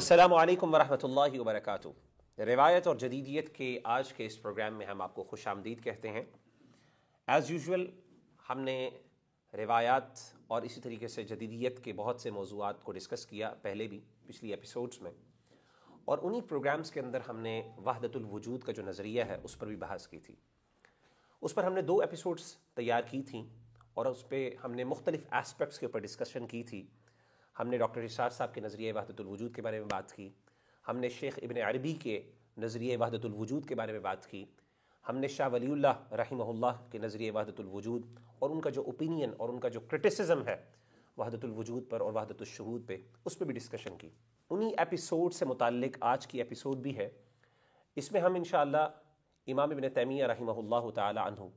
अस्सलाम वालेकुम वरहमतुल्लाहि रिवायत और जदीदियत के आज के इस प्रोग्राम में हम आपको खुश आमदीद कहते हैं एज़ यूजल हमने रिवायात और इसी तरीके से जदीदियत के बहुत से मौजूद को डिस्कस किया पहले भी पिछली एपिसोड्स में और उन्हीं प्रोग्राम्स के अंदर हमने वहदतुल वजूद का जो नज़रिया है उस पर भी बहस की थी उस पर हमने दो एपिसोड्स तैयार की थी और उस पर हमने मुख्तलिफ़ एस्पेक्ट्स के ऊपर डिस्कशन की थी हमने डॉक्टर इशार साहब के नज़रिए वहदतुलवजूद के बारे में बात की हमने शेख इबन अरबी के नज़रिए वहदतुलवजूद के बारे में बात की हमने शाह वलील्ला रहीमहुल्लाह के नज़रिए वहदतुलवजूद और उनका जो ओपिनियन और उनका जो क्रिटिसिज्म है वहदतुलवजूद पर और वहदतुलशहूद पर उस पर भी डिस्कशन की उन्हीं एपिसोड से मुतक आज की एपिसोड भी है इसमें हम इन इमाम इबन तैमिया रही तहु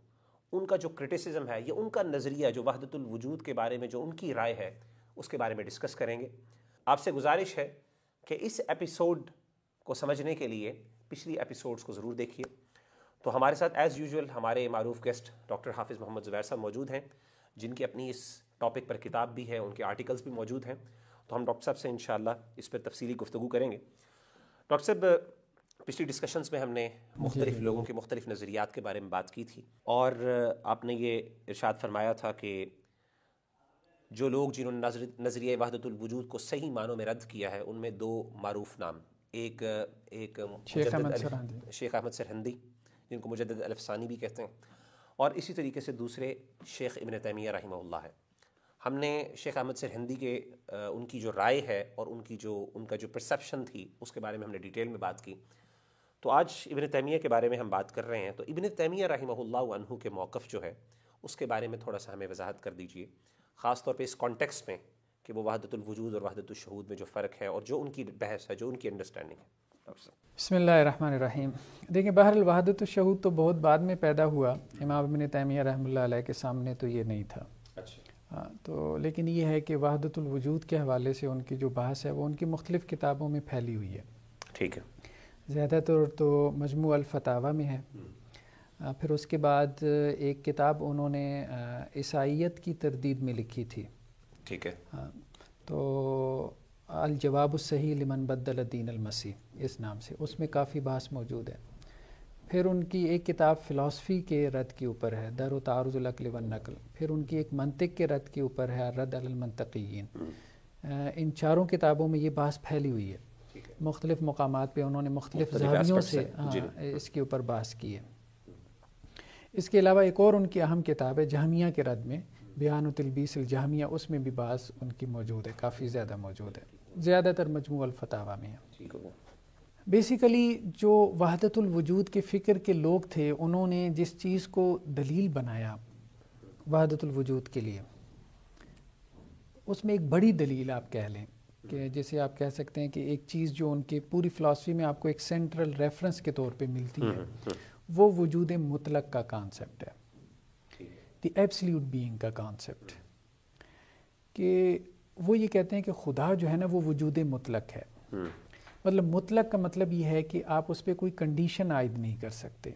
उनका जो क्रिटिसिज्म है या उनका नज़रिया जो वहदतुलवजूद के बारे में जो उनकी राय है उसके बारे में डिस्कस करेंगे आपसे गुजारिश है कि इस एपिसोड को समझने के लिए पिछली एपिसोड्स को ज़रूर देखिए तो हमारे साथ एज़ यूजल हमारे मरूफ गेस्ट डॉक्टर हाफिज़ मोहम्मद ज़ुबैर साहब मौजूद हैं जिनकी अपनी इस टॉपिक पर किताब भी है उनके आर्टिकल्स भी मौजूद हैं तो हम डॉक्टर साहब से इन इस पर तफसली गुफ्तु करेंगे डॉक्टर साहब पिछली डिस्कशंस में हमने मुख्तलिफ लोगों के मुख्तलिफ नज़रियात के बारे में बात की थी और आपने ये इरशाद फरमाया था कि जो लोग जिन्होंने नजर नज़रिया वहदतुलवजूद को सही मानों में रद्द किया है उनमें दो मरूफ नाम एक एक शेख अहमद सरहंदी जिनको मुजद अलफसानी भी कहते हैं और इसी तरीके से दूसरे शेख इबन तैमिया रही है हमने शेख अहमद सरहंदी के उनकी जो राय है और उनकी जो उनका जो प्रसप्शन थी उसके बारे में हमने डिटेल में बात की तो आज इबन तैमिया के बारे में हम बात कर रहे हैं तो इबन तैमिया रही के मौक़ जो है उसके बारे में थोड़ा सा हमें वजाहत कर दीजिए ख़ास तौर पे इस कॉन्टेक्स में कि वो वजूद और वहदतुलशहूद में जो फ़र्क है और जो उनकी बहस है जो उनकी अंडरस्टैंडिंग है बसमिल्ल रहीम देखिए बहरल वहादतुलशहूद तो बहुत बाद में पैदा हुआ इमाम अबिन तैमिया रहमल के सामने तो ये नहीं था अच्छा तो लेकिन ये है कि वहादतुलवजूद के हवाले से उनकी जो बहस है वो उनकी मुख्तफ किताबों में फैली हुई है ठीक है ज़्यादातर तो मजमू अलफतावा में है हम्म। फिर उसके बाद एक किताब उन्होंने ईसाइत की तरदीद में लिखी थी ठीक है हाँ, तो अलजवाब सही लिमन बदलद्दीन अलमसी इस नाम से उसमें काफ़ी बहस मौजूद है फिर उनकी एक किताब फ़िलासफ़ी के रद्द के ऊपर है दर तारज़ल व नकल फिर उनकी एक मनतिक के रद्द के ऊपर है रद्द अलमनतकीन हम्म। इन चारों किताबों में ये बास फैली हुई है मुख्तलिफ़ मकाम पर उन्होंने मुख्तलिफ़ियों से हाँ, इसके ऊपर बहस की है इसके अलावा एक और उनकी अहम किताब है जहमिया के रद में बयान तलबीस जहमिया उसमें भी बास उनकी मौजूद है काफ़ी ज़्यादा मौजूद है ज़्यादातर मजमू में है बेसिकली जो वहादतुलवजूद के फ़िक्र के लोग थे उन्होंने जिस चीज़ को दलील बनाया वहादतुलवजूद के लिए उसमें एक बड़ी दलील आप कह लें कि जैसे आप कह सकते हैं कि एक चीज़ जो उनके पूरी फ़िलासफ़ी में आपको एक सेंट्रल रेफरेंस के तौर पे मिलती हम्म, है हम्म, हम्म। वो वजूद मुतलक का कॉन्सेप्ट है द एब्सल्यूट बीइंग का कॉन्सेप्ट कि वो ये कहते हैं कि खुदा जो है ना वो वजूद मुतलक है हम्म। मतलब मुतलक का मतलब ये है कि आप उस पर कोई कंडीशन आयद नहीं कर सकते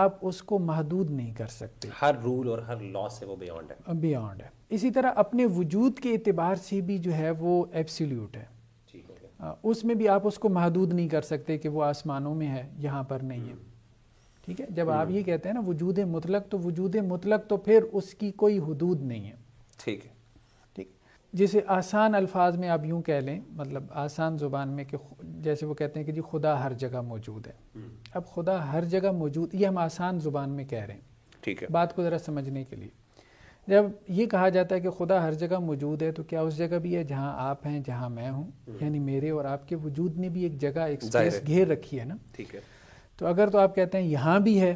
आप उसको महदूद नहीं कर सकते हर रूल और हर लॉ से वो बियॉन्ड है बियॉन्ड है इसी तरह अपने वजूद के अतबार से भी जो है वो एब्सल्यूट है उसमें भी आप उसको महदूद नहीं कर सकते कि वो आसमानों में है यहाँ पर नहीं है ठीक है जब आप हम्म। ये कहते हैं ना वजूद मुतलक तो वजूद मुतलक तो फिर उसकी कोई हदूद नहीं है ठीक है ठीक जैसे आसान अल्फाज में आप यूँ कह लें मतलब आसान ज़ुबान में कि जैसे वो कहते हैं कि जी खुदा हर जगह मौजूद है हम्म। अब खुदा हर जगह मौजूद ये हम आसान ज़ुबान में कह रहे हैं ठीक है बात को ज़रा समझने के लिए जब ये कहा जाता है कि खुदा हर जगह मौजूद है तो क्या उस जगह भी है जहाँ आप हैं जहाँ मैं हूँ हम्म। यानी मेरे और आपके वजूद ने भी एक जगह एक स्पेस घेर रखी है ना ठीक है तो अगर तो आप कहते हैं यहाँ भी है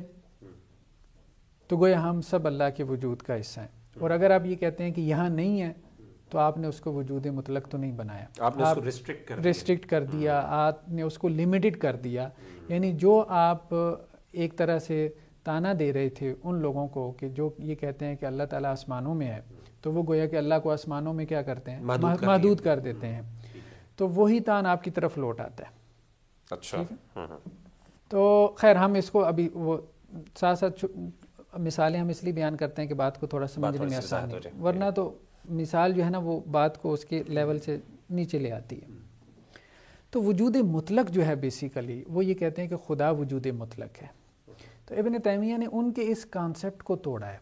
तो गोया हम सब अल्लाह के वजूद का हिस्सा हैं और अगर आप ये कहते हैं कि यहाँ नहीं है तो आपने उसको वजूद मुतलक तो नहीं बनाया आपने आप उसको रिस्ट्रिक्ट कर रिस्ट्रिक्ट कर दिया हम्म। आपने उसको लिमिटेड कर दिया यानी जो आप एक तरह से ताना दे रहे थे उन लोगों को कि जो ये कहते हैं कि अल्लाह ताला आसमानों में है तो वो गोया कि अल्लाह को आसमानों में क्या करते हैं महदूद कर हम्म। देते हैं तो वही तान आपकी तरफ लौट आता है अच्छा तो खैर हम इसको अभी वो साथ साथ मिसालें हम इसलिए बयान करते हैं कि बात को थोड़ा समझने में जाए वरना तो मिसाल जो है ना वो बात को उसके लेवल से नीचे ले आती है तो वजूद मुतलक जो है बेसिकली वो ये कहते हैं कि खुदा वजूद मुतलक है तो इबन तैमिया ने उनके इस कॉन्सेप्ट को तोड़ा है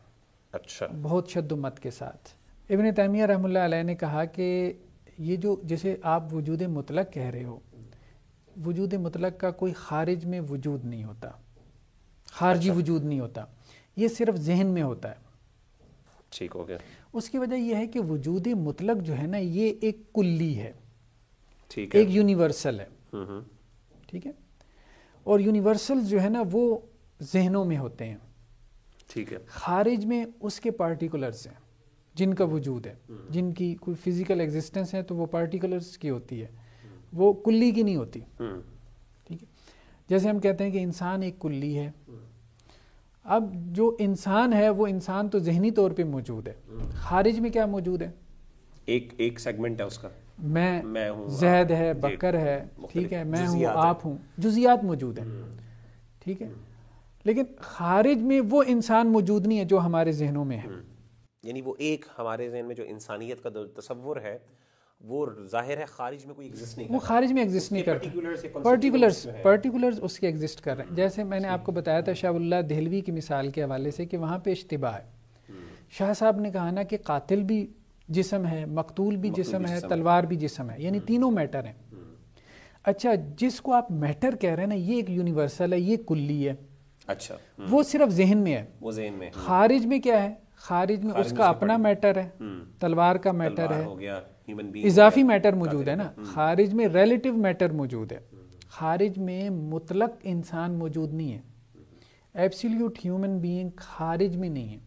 अच्छा बहुत शदुमत के साथ इबन तैमिया रहमल्ला ने कहा कि ये जो जिसे आप वजूद मुतलक कह रहे हो वजूद मुतलक का कोई खारिज में वजूद नहीं होता खारजी अच्छा। वजूद नहीं होता ये सिर्फ जहन में होता है ठीक हो गया उसकी वजह यह है कि वजूद मतलब जो है ना ये एक कुल्ली है ठीक है एक यूनिवर्सल है हम्म, हम्म। ठीक है और यूनिवर्सल जो है ना वो जहनों में होते हैं ठीक है खारिज में उसके पार्टिकुलर्स हैं जिनका वजूद है हम्म। जिनकी कोई फिज़िकल एग्जिस्टेंस है तो वो पार्टिकुलर्स की होती है वो कुल्ली की नहीं होती हम्म। ठीक है जैसे हम कहते हैं कि इंसान एक कुल्ली है अब जो इंसान है वो इंसान तो जहनी तौर पे मौजूद है हम्म। खारिज में क्या मौजूद है एक एक सेगमेंट है उसका मैं मैं जहद है बकर है ठीक है मैं हूँ आप हूँ जुजियात मौजूद है हम्म। ठीक है लेकिन खारिज में वो इंसान मौजूद नहीं है जो हमारे जहनों में है यानी वो एक हमारे जहन में जो इंसानियत का तस्वुर है वो जाहिर है खारिज में कोई एग्जिस्ट नहीं वो खारिज में एग्जिस्ट नहीं करता पर्टिकुलर्स पर्टिकुलर्स उसके एग्जिस्ट कर रहे हैं जैसे मैंने आपको बताया था शाहुल्ला दहलवी की मिसाल के हवाले से कि वहाँ पे इश्तबा है हम्म। शाह साहब ने कहा ना कि कातिल भी जिसम है मकतूल भी जिसम है तलवार भी जिसम है यानी हम्म। तीनों मैटर हैं हम्म। अच्छा जिसको आप मैटर कह रहे हैं ना ये एक यूनिवर्सल है ये कुल्ली है अच्छा वो सिर्फ जहन में है वो जहन में खारिज में क्या है खारिज में उसका अपना मैटर है तलवार का मैटर है इजाफी मैटर मौजूद है ना हम्म। खारिज में रिलेटिव मैटर मौजूद है खारिज में मुतलक इंसान मौजूद नहीं है एब्सोल्यूट ह्यूमन बीइंग खारिज में नहीं है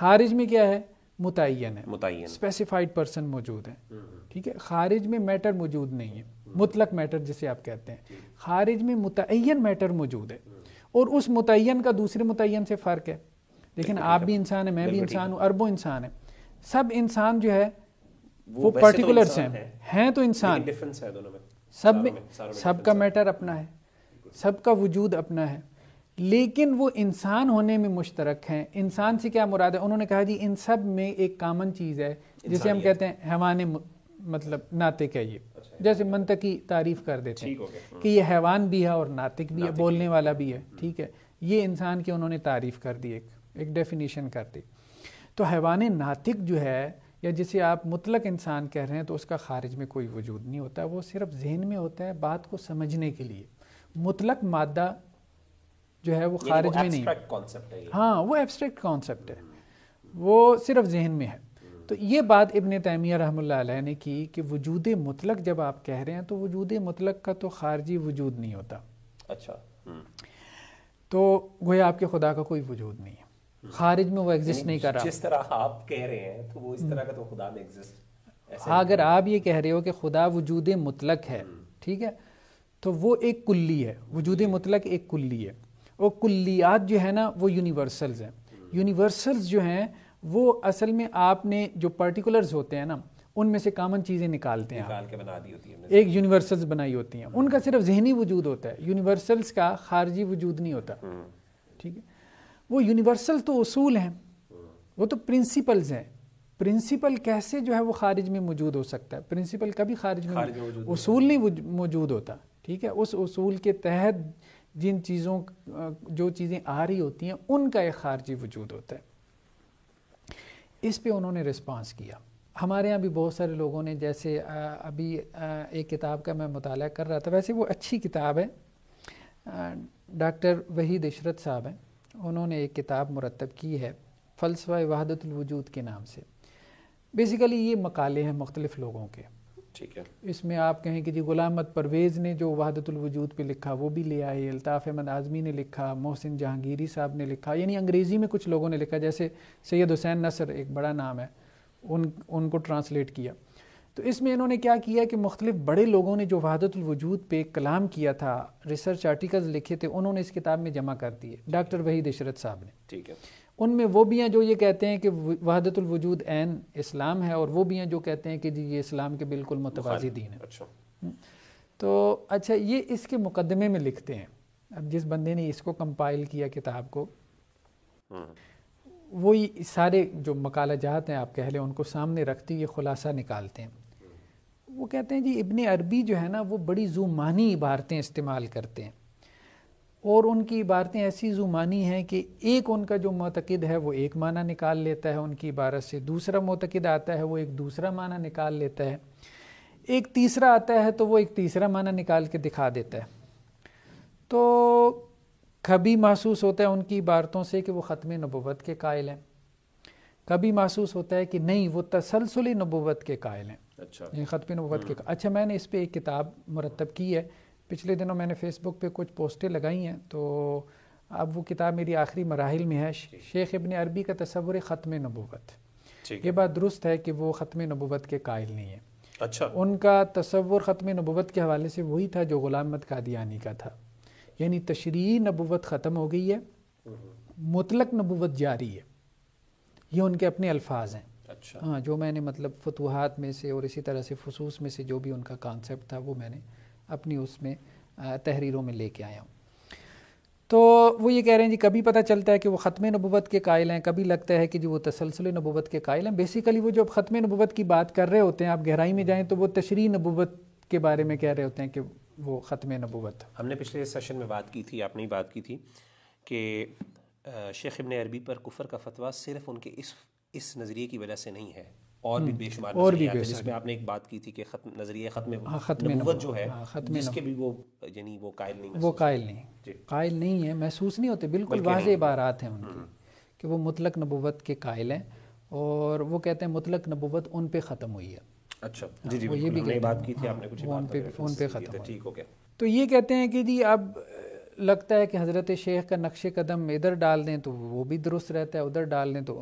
खारिज में क्या है मुतन है स्पेसिफाइड पर्सन मौजूद है हम्म, हम्म। ठीक है खारिज में मैटर मौजूद नहीं है मुतलक मैटर जिसे आप कहते हैं खारिज में मुतन मैटर मौजूद है और उस मुतन का दूसरे मुतन से फ़र्क है लेकिन आप भी इंसान है मैं भी इंसान हूँ अरबों इंसान है सब इंसान जो है वो पर्टिकुलर तो हैं है। हैं तो इंसान डिफरेंस है दोनों में सब में सबका मैटर अपना है सबका वजूद अपना है लेकिन वो इंसान होने में मुश्तरक हैं इंसान से क्या मुराद है उन्होंने कहा जी इन सब में एक कामन चीज़ है जिसे हम कहते हैं हैवान मतलब नाते है ये अच्छा, जैसे तक की तारीफ कर देते हैं कि हम्म। ये हैवान भी है और नातिक भी है बोलने वाला भी है हम्म। ठीक है ये इंसान की उन्होंने तारीफ कर दी एक एक डेफिनेशन कर दी तो हैवान नातिक जो है या जिसे आप मुतलक इंसान कह रहे हैं तो उसका खारिज में कोई वजूद नहीं होता वो सिर्फ जहन में होता है बात को समझने के लिए मुतलक मादा जो है वो खारिज में नहीं हाँ वो एब्स्ट्रैक्ट कॉन्सेप्ट है वो सिर्फ जहन में है तो ये बात इबन तैमिया रहमल्ला ने की कि वजूद मुतलक जब आप कह रहे हैं तो वजूद मुतलक का तो खारजी वजूद नहीं होता अच्छा हम्म। तो गोया आपके खुदा का कोई वजूद नहीं है खारिज में वो एग्जिस्ट नहीं कर रहा जिस तरह आप कह रहे हैं तो वो इस हम्म। तरह का तो खुदा में एग्जिस्ट हाँ, अगर आप ये कह रहे हो कि खुदा वजूद मुतलक है हम्म। ठीक है तो वो एक कुल्ली है वजूद मुतलक एक कुल्ली है और कुल्लियात जो है ना वो यूनिवर्सल्स हैं यूनिवर्सल्स हम्म। जो हैं वो असल में आपने जो पर्टिकुलर्स होते हैं ना उनमें से कॉमन चीज़ें निकालते हैं निकाल के बना दी होती है एक यूनिवर्सल्स बनाई होती हैं उनका सिर्फ जहनी वजूद होता है यूनिवर्सल्स का खारजी वजूद नहीं होता ठीक है वो यूनिवर्सल तो उसूल हैं वो तो प्रिंसिपल्स हैं प्रिंसिपल कैसे जो है वो खारिज में मौजूद हो सकता है प्रिंसिपल कभी खारिज में, खारिज उसूल नहीं मौजूद होता ठीक है उस उसूल के तहत जिन चीज़ों जो चीज़ें आ रही होती हैं उनका एक खारजी वजूद होता है इस पे उन्होंने रिस्पांस किया हमारे यहाँ भी बहुत सारे लोगों ने जैसे अभी एक किताब का मैं मुताल कर रहा था वैसे वो अच्छी किताब है डॉक्टर वहीद इशरत साहब हैं उन्होंने एक किताब मुरतब की है फ़लसफ़ा वहादतलवजूद के नाम से बेसिकली ये मकाले हैं मुख्तलिफ़ लोगों के ठीक है इसमें आप कहें कि जी गुलामत परवेज़ ने जो वहादतलवजूद पे लिखा वो भी ले आए अल्ताफ़ अहमद आज़मी ने लिखा मोहसिन जहांगीरी साहब ने लिखा यानी अंग्रेज़ी में कुछ लोगों ने लिखा जैसे सैयद हुसैन नसर एक बड़ा नाम है उन उनको ट्रांसलेट किया तो इसमें इन्होंने क्या किया कि मुख्तलिफ बड़े लोगों ने जो वहादतुलवजूद पे कलाम किया था रिसर्च आर्टिकल्स लिखे थे उन्होंने इस किताब में जमा कर दिए डॉक्टर वहीद इशरत साहब ने ठीक है उनमें वो भी हैं जो ये कहते हैं कि वहादतुलवजूद एन इस्लाम है और वो भी हैं जो कहते हैं कि जी ये इस्लाम के बिल्कुल मुतवाजी दीन है अच्छा हम्म। तो अच्छा ये इसके मुकदमे में लिखते हैं अब जिस बंदे ने इसको कंपाइल किया किताब को हम्म। वही सारे जो मकाला जात हैं आप कह लें उनको सामने रखते ये खुलासा निकालते हैं वो कहते हैं जी इबन अरबी जो है ना वो बड़ी ज़ुमानी इबारतें इस्तेमाल करते हैं और उनकी इबारतें ऐसी ज़ुमानी हैं कि एक उनका जो मतकद है वो एक माना निकाल लेता है उनकी इबारत से दूसरा मतकद आता है वो एक दूसरा माना निकाल लेता है एक तीसरा आता है तो वो एक तीसरा माना निकाल के दिखा देता है तो कभी महसूस होता है उनकी इबारतों से कि वो ख़त्म नबूत के कायल हैं कभी महसूस होता है कि नहीं वो तसलसली नबूत के कायल हैं अच्छा ये ख़त नबूत के अच्छा मैंने इस पर एक किताब मुरतब की है पिछले दिनों मैंने फेसबुक पे कुछ पोस्टें लगाई हैं तो अब वो किताब मेरी आखिरी मराहल में है शेख इबन अरबी का तस्वुर ख़त्म नबूत ये बात दुरुस्त है कि वो ख़त्म नबूत के कायल नहीं है अच्छा उनका तस्वुर ख़त्म नबूत के हवाले से वही था जो गुलाम मद कादियानी का था यानी तशरी नबूत ख़त्म हो गई है हम्म। मुतलक नबूत जारी है ये उनके अपने अल्फाज हैं अच्छा हाँ जो मैंने मतलब फतवाहत में से और इसी तरह से फसूस में से जो भी उनका कॉन्सेप्ट था वो मैंने अपनी उसमें तहरीरों में लेके आया हूँ तो वो ये कह रहे हैं जी कभी पता चलता है कि वो ख़त्म नबूत के कायल हैं कभी लगता है कि जो वो तसलसल नबूत के कायल हैं बेसिकली वो जब ख़त्म नबूत की बात कर रहे होते हैं आप गहराई में जाएँ तो वो तशरी नबूत के बारे में कह रहे होते हैं कि वो ख़त्म नबूत हमने पिछले सेशन में बात की थी आपने ही बात की थी कि शेख इबन अरबी पर कुफर का फतवा सिर्फ उनके इस इस नज़रिए की वजह से नहीं है और भी हम्म, बेशुमार और भी जिसमें आपने एक बात की थी कि खत्म नजरिए खत्म हाँ, खत्म जो है हाँ, खत्म इसके भी वो यानी वो कायल नहीं वो कायल नहीं कायल नहीं है महसूस नहीं होते बिल्कुल वाज इबारात हैं उनकी हम्म। कि वो मुतलक नबूत के कायल हैं और वो कहते हैं मुतलक नबूत उन पे ख़त्म हुई है अच्छा हाँ, जी जी वो ये भी कहते बात की थी आपने कुछ उन पे उन पे ख़त्म ठीक हो गया तो ये कहते हैं कि जी अब लगता है कि हज़रत शेख का नक्श कदम इधर डाल दें तो वो भी दुरुस्त रहता है उधर डाल दें तो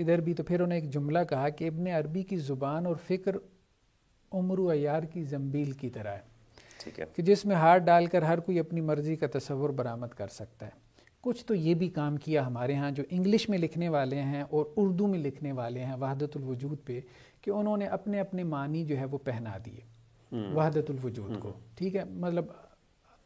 इधर भी तो फिर उन्होंने एक जुमला कहा कि इबन अरबी की ज़ुबान और फ़िक्र उम्र अयार की जम्बील की तरह है ठीक है कि जिसमें हार डालकर हर कोई अपनी मर्ज़ी का तस्वुर बरामद कर सकता है कुछ तो ये भी काम किया हमारे यहाँ जो इंग्लिश में लिखने वाले हैं और उर्दू में लिखने वाले हैं वहादतुलवजूद पे कि उन्होंने अपने अपने मानी जो है वो पहना दिए हम्म। वहादतुलवजूद को हम्म। ठीक है मतलब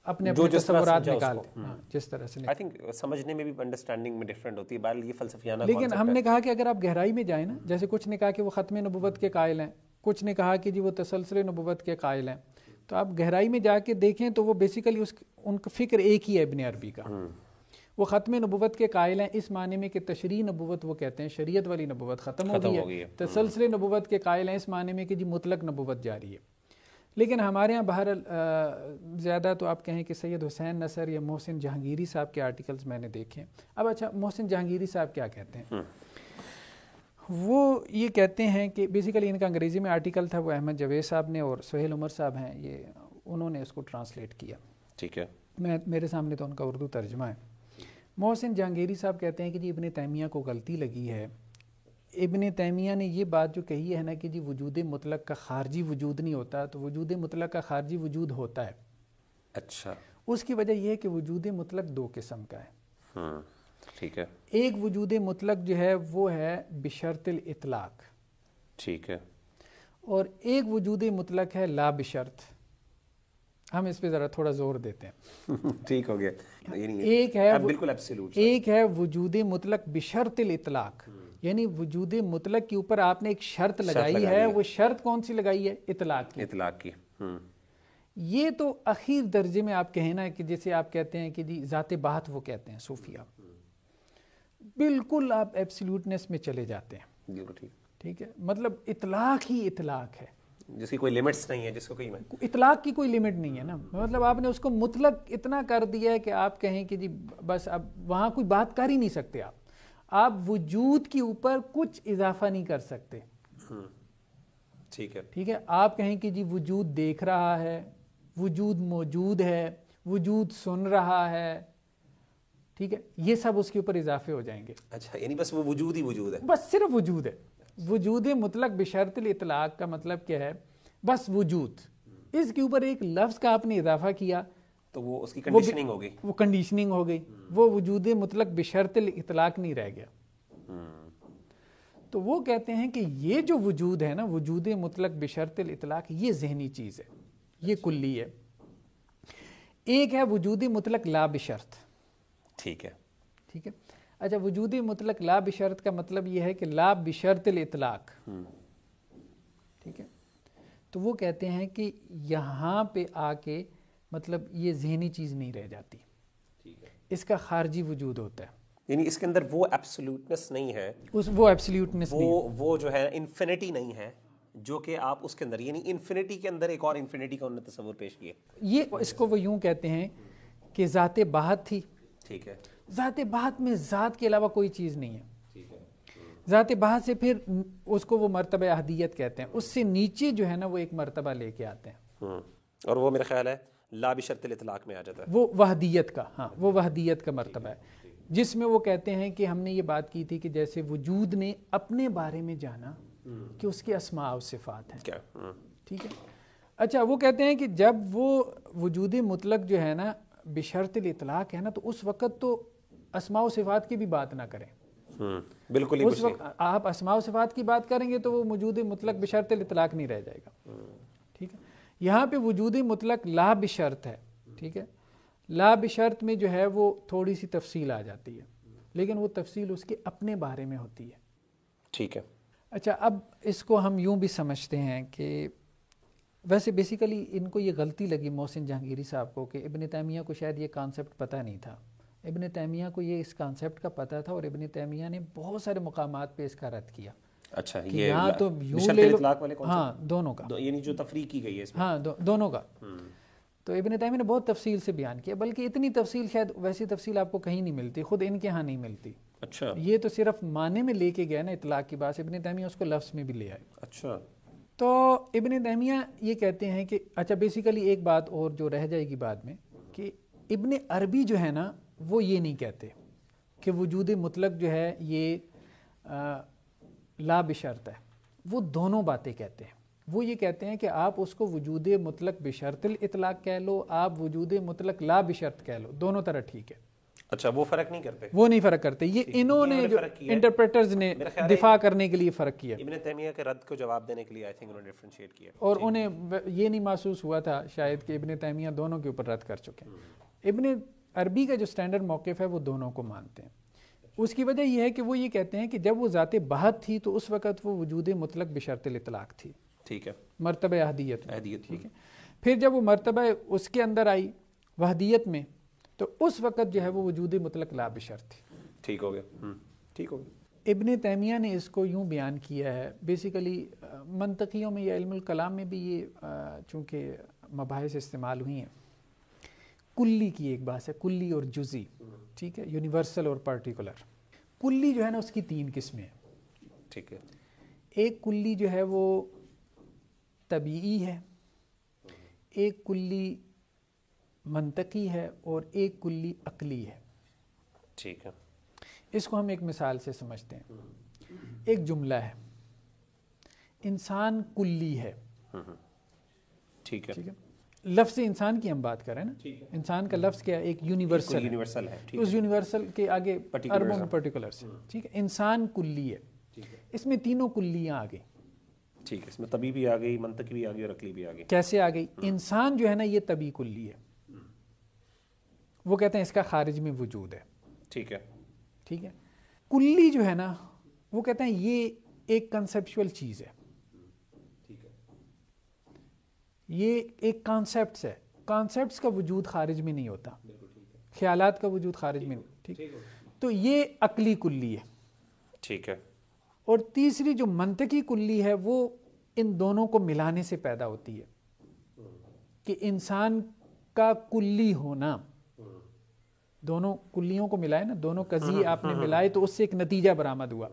अपने जो जिस तरह से निकालते जिस तरह से आई थिंक समझने में भी अंडरस्टैंडिंग में डिफरेंट होती है ये फलसफियाना लेकिन हमने कहा कि अगर आप गहराई में जाए ना जैसे कुछ ने कहा कि वो ख़त्म नबूत के कायल हैं कुछ ने कहा कि जी वो तसलसल नबूत के कायल हैं तो आप गहराई में जाके देखें तो वो बेसिकली उस उनका फ़िक्र एक ही है इबन अरबी का हम्म। वो ख़त्म नबूत के कायल हैं इस माने में कि तशरी नबूत वो कहते हैं शरीयत वाली नबूत ख़त्म हो गई है हम्म। तसलसल नबूत के कायल हैं इस माने में कि जी मुतलक नबूत जारी है लेकिन हमारे यहाँ बाहर ज़्यादा तो आप कहें कि सैयद हुसैन नसर या मोहसिन जहांगीरी साहब के आर्टिकल्स मैंने देखे अब अच्छा मोहसिन जहांगीरी साहब क्या कहते हैं हम्म। वो ये कहते हैं कि बेसिकली इनका अंग्रेज़ी में आर्टिकल था वो अहमद जवेद साहब ने और सहेल उमर साहब हैं ये उन्होंने उसको ट्रांसलेट किया ठीक है मैं मेरे सामने तो उनका उर्दू तर्जमा है मोहसिन जहांगीरी साहब कहते हैं कि जी इबन तैमिया को गलती लगी है इबन तैमिया ने ये बात जो कही है ना कि जी वजूद मुतलक का खारजी वजूद नहीं होता तो वजूद मुतलक का खारजी वजूद होता है अच्छा उसकी वजह यह है कि वजूद मुतलक दो किस्म का है हाँ, ठीक है एक वजूद मुतलक जो है वो है बशरतिल इतलाक ठीक है और एक वजूद मतलब है ला बशरत हम इस पे ज़रा थोड़ा ज़ोर देते हैं ठीक हो गया एक है बिल्कुल एक है वजूद मतलब बशरतिल इतलाक हम्म। यानी वजूद मुतलक के ऊपर आपने एक शर्त लगाई, है वो शर्त कौन सी लगाई है इतलाक की इतलाक की हम्म। ये तो अखीर दर्जे में आप कहें ना कि जैसे आप कहते हैं कि जी जाते बात वो कहते हैं सूफिया बिल्कुल आप एब्सोल्यूटनेस में चले जाते हैं ठीक ठीक है मतलब इतलाक ही इतलाक है जिसकी कोई लिमिट्स नहीं है जिसको कोई इतलाक की कोई लिमिट नहीं है ना मतलब आपने उसको मुतलक इतना कर दिया है कि आप कहें कि जी बस अब वहाँ कोई बात कर ही नहीं सकते आप आप वजूद के ऊपर कुछ इजाफा नहीं कर सकते हम्म, ठीक है ठीक है आप कहें कि जी वजूद देख रहा है वजूद मौजूद है वजूद सुन रहा है ठीक है ये सब उसके ऊपर इजाफे हो जाएंगे अच्छा यानी बस वो वजूद ही वजूद है बस सिर्फ वजूद है वजूद मुतलक बिशरत इतलाक का मतलब क्या है बस वजूद हम्म। इसके ऊपर एक लफ्ज़ का आपने इजाफा किया तो वो उसकी कंडीशनिंग हो गई वो कंडीशनिंग हो गई हम्म। वो वजूद मतलब बशरतिल इतलाक नहीं रह गया हम्म। तो वो कहते हैं कि ये जो वजूद है ना वजूद मतलब बशरतिल इतलाक ये जहनी चीज़ है ये अच्छा। कुल्ली है एक है वजूद मतलब ला बशरत ठीक है ठीक है अच्छा वजूद मतलब ला बशरत का मतलब यह है कि ला बशरतिल इतलाक हम्म। ठीक है तो वो कहते हैं कि यहाँ पे आके मतलब ये जहनी चीज़ नहीं रह जाती है। इसका खारजी वजूद होता है यानी इसके अंदर वो एब्सोल्यूटनेस नहीं है उस वो एब्सोल्यूटनेस वो नहीं। वो जो है इन्फिनिटी नहीं है जो कि आप उसके अंदर यानी इन्फिनिटी के अंदर एक और इन्फिनिटी का उन्होंने तस्वुर पेश किया ये इसको वो यूँ कहते हैं कि ज़ात बाहत थी ठीक है ज़ात बाहत में ज़ात के अलावा कोई चीज़ नहीं है ज़ात बाहत से फिर उसको वो मरतब अहदियत कहते हैं उससे नीचे जो है ना वो एक मरतबा लेके आते हैं हम्म। और वो मेरा ख्याल है लाबिशरत इतलाक में आ जाता है वो वहदियत का हाँ वो वहदियत का मरतबा है जिसमें वो कहते हैं कि हमने ये बात की थी कि जैसे वजूद ने अपने बारे में जाना कि उसके असमा सिफ़ात हैं क्या हाँ। ठीक है अच्छा वो कहते हैं कि जब वो वजूद मुतलक जो है ना बिशरत इतलाक है ना तो उस वक़्त तो असमा सिफ़ात की भी बात ना करें हाँ, बिल्कुल उस वक्त आप असमा सिफ़ात की बात करेंगे तो वो मौजूद मुतलक बिशरत इतलाक नहीं रह जाएगा हाँ। यहाँ पे वजूदी मुतलक ला शर्त है ठीक है ला शर्त में जो है वो थोड़ी सी तफसील आ जाती है लेकिन वो तफसील उसके अपने बारे में होती है ठीक है अच्छा अब इसको हम यूं भी समझते हैं कि वैसे बेसिकली इनको ये गलती लगी मोहसिन जहांगीरी साहब को कि इबन तैमिया को शायद ये कॉन्सेप्ट पता नहीं था इबन तैमिया को ये इस कॉन्सेप्ट का पता था और इबन तैमिया ने बहुत सारे मकाम पर इसका रद्द किया अच्छा ये यहाँ तो ले लो वाले कौन हाँ दोनों का दो, जो तफरी की गई है इसमें हाँ दो, दोनों का हम्म। तो इबन तैमी ने बहुत तफसील से बयान किया बल्कि इतनी तफसील शायद वैसी तफसील आपको कहीं नहीं मिलती खुद इनके यहाँ नहीं मिलती अच्छा ये तो सिर्फ माने में लेके गया ना इतलाक की बात इबन तैमिया उसको लफ्स में भी ले आए अच्छा तो इबन तैमिया ये कहते हैं कि अच्छा बेसिकली एक बात और जो रह जाएगी बाद में कि इबन अरबी जो है ना वो ये नहीं कहते कि वजूद मुतलक जो है ये ला बिशर्त है वो दोनों बातें कहते हैं वो ये कहते हैं कि आप उसको वजूद मुतलक बिशरतल इतलाक कह लो आप वजूद मुतलक ला बिशर्त कह लो दोनों तरह ठीक है अच्छा वो फर्क नहीं करते वो नहीं फर्क करते ये इन्होंने जो इंटरप्रेटर्स ने दिफा करने के लिए फर्क किया इब्ने तैमिया के रद्द को जवाब देने के लिए आई थिंक उन्होंने डिफरेंशिएट किया और उन्हें ये नहीं महसूस हुआ था शायद कि इब्ने तैमिया दोनों के ऊपर रद्द कर चुके हैं हम्म। इब्ने अरबी का जो स्टैंडर्ड मौकफ है वो दोनों को मानते हैं उसकी वजह यह है कि वो ये कहते हैं कि जब वो ज़ात बहत थी तो उस वक़्त वो वजूद मुतलक बशरत इतलाक़ थी ठीक है मरतब अहदियत ठीक है फिर जब वो मरतब उसके अंदर आई वहदियत में तो उस वक़्त जो है वो वजूद मुतलक ला बशर थी ठीक हो गया हम्म। ठीक हो गया इबन तैमिया ने इसको यूँ बयान किया है बेसिकली मनतखियों में या कलाम में भी ये चूँकि मबास इस्तेमाल हुई हैं कुल्ली की एक बात है कुल्ली और जुजी ठीक है यूनिवर्सल और पर्टिकुलर कुल्ली जो है ना उसकी तीन किस्में हैं ठीक है एक कुल्ली जो है वो तबीई है एक कुल्ली मनतकी है और एक कुल्ली अकली है ठीक है इसको हम एक मिसाल से समझते हैं एक जुमला है इंसान कुल्ली है हम्म, हम्म। ठीक है ठीक है लफ्ज इंसान की हम बात करें ना इंसान का हम्म। लफ्ज क्या एक यूनिवर्सल यूनिवर्सल है, है तो उस यूनिवर्सल के आगे अरबों में पर्टिकुलर्स हम्म। ठीक है इंसान कुल्ली है इसमें तीनों कुल्लियाँ आ गई ठीक है इसमें तभी भी आ गई मंतक भी आ गई और अकली भी आ गई कैसे आ गई हम्म। इंसान जो है ना ये तभी कुल्ली है वो कहते हैं इसका खारिज में वजूद है ठीक है ठीक है कुल्ली जो है ना वो कहते हैं ये एक कंसेप्चुअल चीज़ है ये एक कॉन्सेप्ट है कॉन्सेप्ट का वजूद खारिज में नहीं होता ख्याल का वजूद खारिज में नहीं ठीक तो ये अकली कुल्ली है ठीक है और तीसरी जो मनतकी कुल्ली है वो इन दोनों को मिलाने से पैदा होती है कि इंसान का कुल्ली होना दोनों कुल्लियों को मिलाए ना दोनों कजी हम्म, आपने हम्म, मिलाए हम्म। तो उससे एक नतीजा बरामद हुआ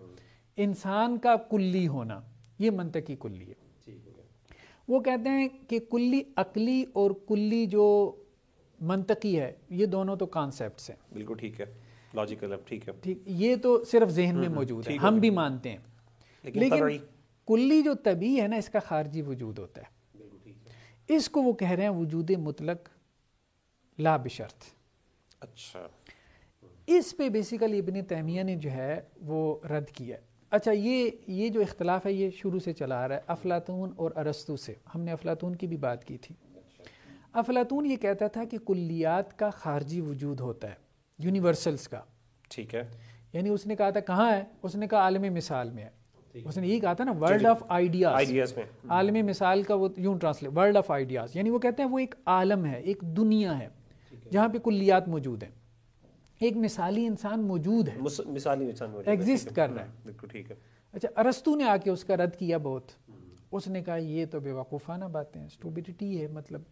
इंसान का कुल्ली होना ये मनतकी कुल्ली है वो कहते हैं कि कुल्ली अकली और कुल्ली जो मंतकी है ये दोनों तो कॉन्सेप्ट हैं बिल्कुल ठीक है लॉजिकल अब ठीक है ठीक ये तो सिर्फ जहन में हम्म, हम्म, मौजूद है हम भी मानते हैं लेकिन, लेकिन कुल्ली जो तभी है ना इसका खारजी वजूद होता है इसको वो कह रहे हैं वजूद मुतलक ला अच्छा इस पे बेसिकली इबन तैमिया ने जो है वो रद्द किया अच्छा ये ये जो इख्तलाफ है ये शुरू से चला आ रहा है अफलातून और अरस्तु से हमने अफलातून की भी बात की थी अफलातून ये कहता था कि कुल्लियात का खारजी वजूद होता है यूनिवर्सल्स का ठीक है यानी उसने कहा था कहाँ है उसने कहा आलम मिसाल में है उसने यही कहा था ना वर्ल्ड ऑफ आइडियाज आइडियाज में आलम मिसाल का वो यूं ट्रांसलेट वर्ल्ड ऑफ आइडियाज यानी वो कहते हैं वो एक आलम है एक दुनिया है जहाँ पे कुल्लियात मौजूद हैं एक मिसाली इंसान मौजूद है मिसाली इंसान मौजूद एग्जिस्ट कर रहा है बिल्कुल ठीक है अच्छा अरस्तु ने आके उसका रद्द किया बहुत उसने कहा ये तो बेवकूफ़ाना बातें हैं स्टूबिडिटी है मतलब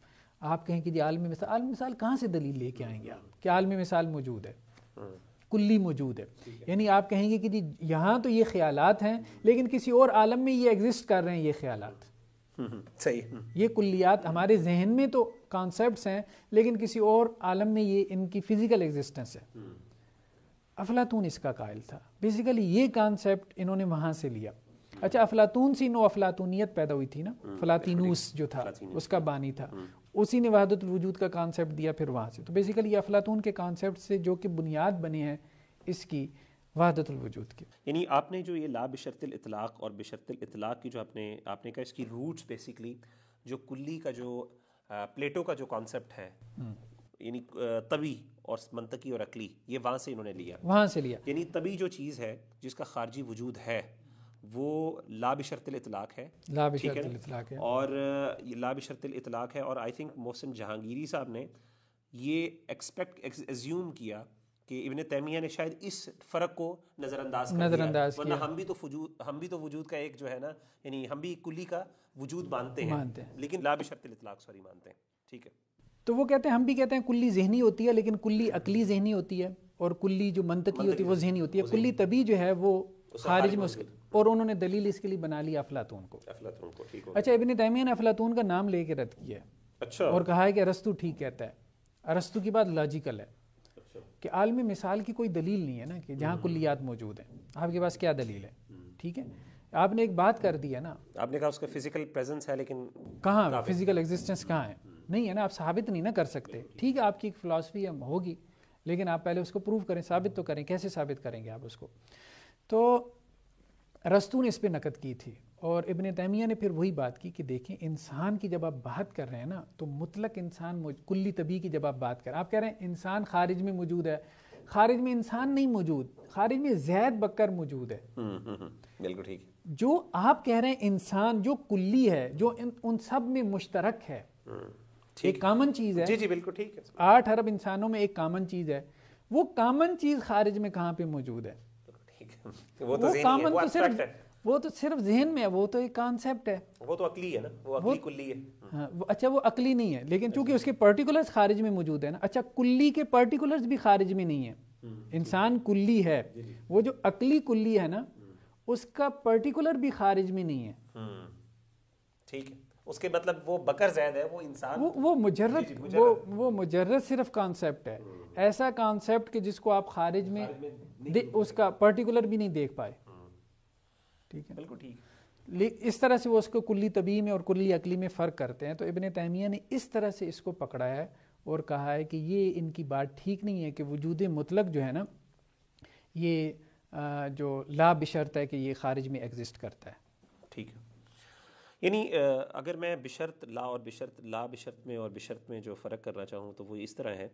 आप कहें कि जी आलमी मिसाल आलमी मिसाल कहाँ से दलील लेके आएंगे आप कि आलमी मिसाल मौजूद है कुल्ली मौजूद है यानी आप कहेंगे कि जी यहाँ तो ये ख्याल हैं लेकिन किसी और आलम में ये एग्जिस्ट कर रहे हैं ये ख्याल हम्म, हम्म, सही ये कुल्लियात हमारे जहन में तो कॉन्सेप्ट हैं लेकिन किसी और आलम में ये इनकी फ़िज़िकल एग्जिस्टेंस है अफलातून इसका कायल था बेसिकली ये कॉन्सेप्ट इन्होंने वहाँ से लिया अच्छा अफलातून से नो अफलातूनीत पैदा हुई थी ना हम्म, फलातीनूस जो था उसका बानी था हम्म। उसी ने वहादत वजूद का कॉन्सेप्ट दिया फिर वहाँ से तो बेसिकली ये अफलातून के कॉन्सेप्ट से जो कि बुनियाद बने हैं इसकी वहादतुलवजूद की यानी आपने जो ये ला बशरतल इतलाक़ और बशरतल इतलाक़ की जो आपने आपने कहा इसकी रूट्स बेसिकली जो कुल्ली का जो प्लेटो का जो कॉन्सेप्ट है हम्म। यानी तभी और मंतकी और अकली ये वहाँ से इन्होंने लिया वहाँ से लिया यानी तभी जो चीज़ है जिसका खारजी वजूद है वो लाबिशरतिल इतलाक है लाबिशरतिल इतलाक है और लाबिशरतिल इतलाक है और आई थिंक मोहसिन जहांगीरी साहब ने ये एक्सपेक्ट एज्यूम किया कि इबन तैमिया ने शायद इस फ़र्क को नज़रअंदाज कर नज़रअंदाज वरना हम भी तो वजूद हम भी तो वजूद का एक जो है ना यानी हम भी कुली का वजूद मानते हैं मानते हैं लेकिन इतलाक सॉरी मानते हैं ठीक है तो वो कहते हैं हम भी कहते हैं कुल्ली जहनी होती है लेकिन कुल्ली अकली जहनी होती है और कुल्ली जो मंतकी होती है वो जहनी होती है कुल्ली तभी जो है वो खारिज में उसके और उन्होंने दलील इसके लिए बना ली अफलातून को अफलातून को ठीक अच्छा इबन तैमिया ने अफलातून का नाम लेके रद्द किया है अच्छा और कहा है कि अरस्तु ठीक कहता है अरस्तु की बात लॉजिकल है कि आलमी मिसाल की कोई दलील नहीं है ना कि जहाँ कुल्लियात मौजूद है आपके पास क्या दलील है ठीक है आपने एक बात कर दी है ना आपने कहा उसका फिजिकल प्रेजेंस है लेकिन कहाँ फिजिकल एग्जिस्टेंस कहाँ है नहीं है ना आप साबित नहीं ना कर सकते ठीक है आपकी एक फ़िलासफ़ी होगी लेकिन आप पहले उसको प्रूव करें साबित तो करें कैसे साबित करेंगे आप उसको तो रस्तू ने इस पर नकद की थी और इबन तैमिया ने फिर वही बात की कि देखें इंसान की जब आप बात कर रहे हैं ना तो मुतलक इंसान कुल्ली तभी की जब आप बात कर आप कह रहे हैं इंसान खारिज में मौजूद है खारिज में इंसान नहीं मौजूद खारिज में जैद बकर मौजूद है हम्म, हम्म, हम्म, बिल्कुल ठीक जो आप कह रहे हैं इंसान जो कुल्ली है जो इन, उन सब में मुश्तरक है एक कामन चीज़ है जी जी बिल्कुल ठीक है आठ अरब इंसानों में एक कामन चीज़ है वो कामन चीज़ खारिज में कहाँ पे मौजूद है वो तो वो तो सिर्फ वो तो सिर्फ जहन में है वो तो एक कॉन्सेप्ट है वो तो अकली है ना वो अकली कुल्ली है हाँ, वो, अच्छा वो अकली नहीं है लेकिन अच्छा। चूंकि उसके पर्टिकुलर्स खारिज में मौजूद है ना अच्छा कुल्ली के पर्टिकुलर्स भी खारिज में नहीं है हम्म, इंसान कुल्ली है वो जो अकली कुल्ली है ना हम्म। उसका पर्टिकुलर भी खारिज में नहीं है हम्म, ठीक है उसके मतलब वो बकर जैद है वो इंसान वो वो मुजरद वो वो मुजरद सिर्फ कॉन्सेप्ट है ऐसा कॉन्सेप्ट कि जिसको आप खारिज में, में उसका पर्टिकुलर भी नहीं देख पाए ठीक है बिल्कुल ठीक इस तरह से वो उसको कुल्ली तबी में और कुल्ली अकली में फ़र्क करते हैं तो इबन तैमिया ने इस तरह से इसको पकड़ा है और कहा है कि ये इनकी बात ठीक नहीं है कि वजूद मतलब जो है ना ये जो ला बिशरत है कि ये खारिज में एग्जिस्ट करता है ठीक है यानी अगर मैं बिशरत ला और बिशरत ला बिशरत में और बिशरत में जो फ़र्क करना चाहूँ तो वो इस तरह है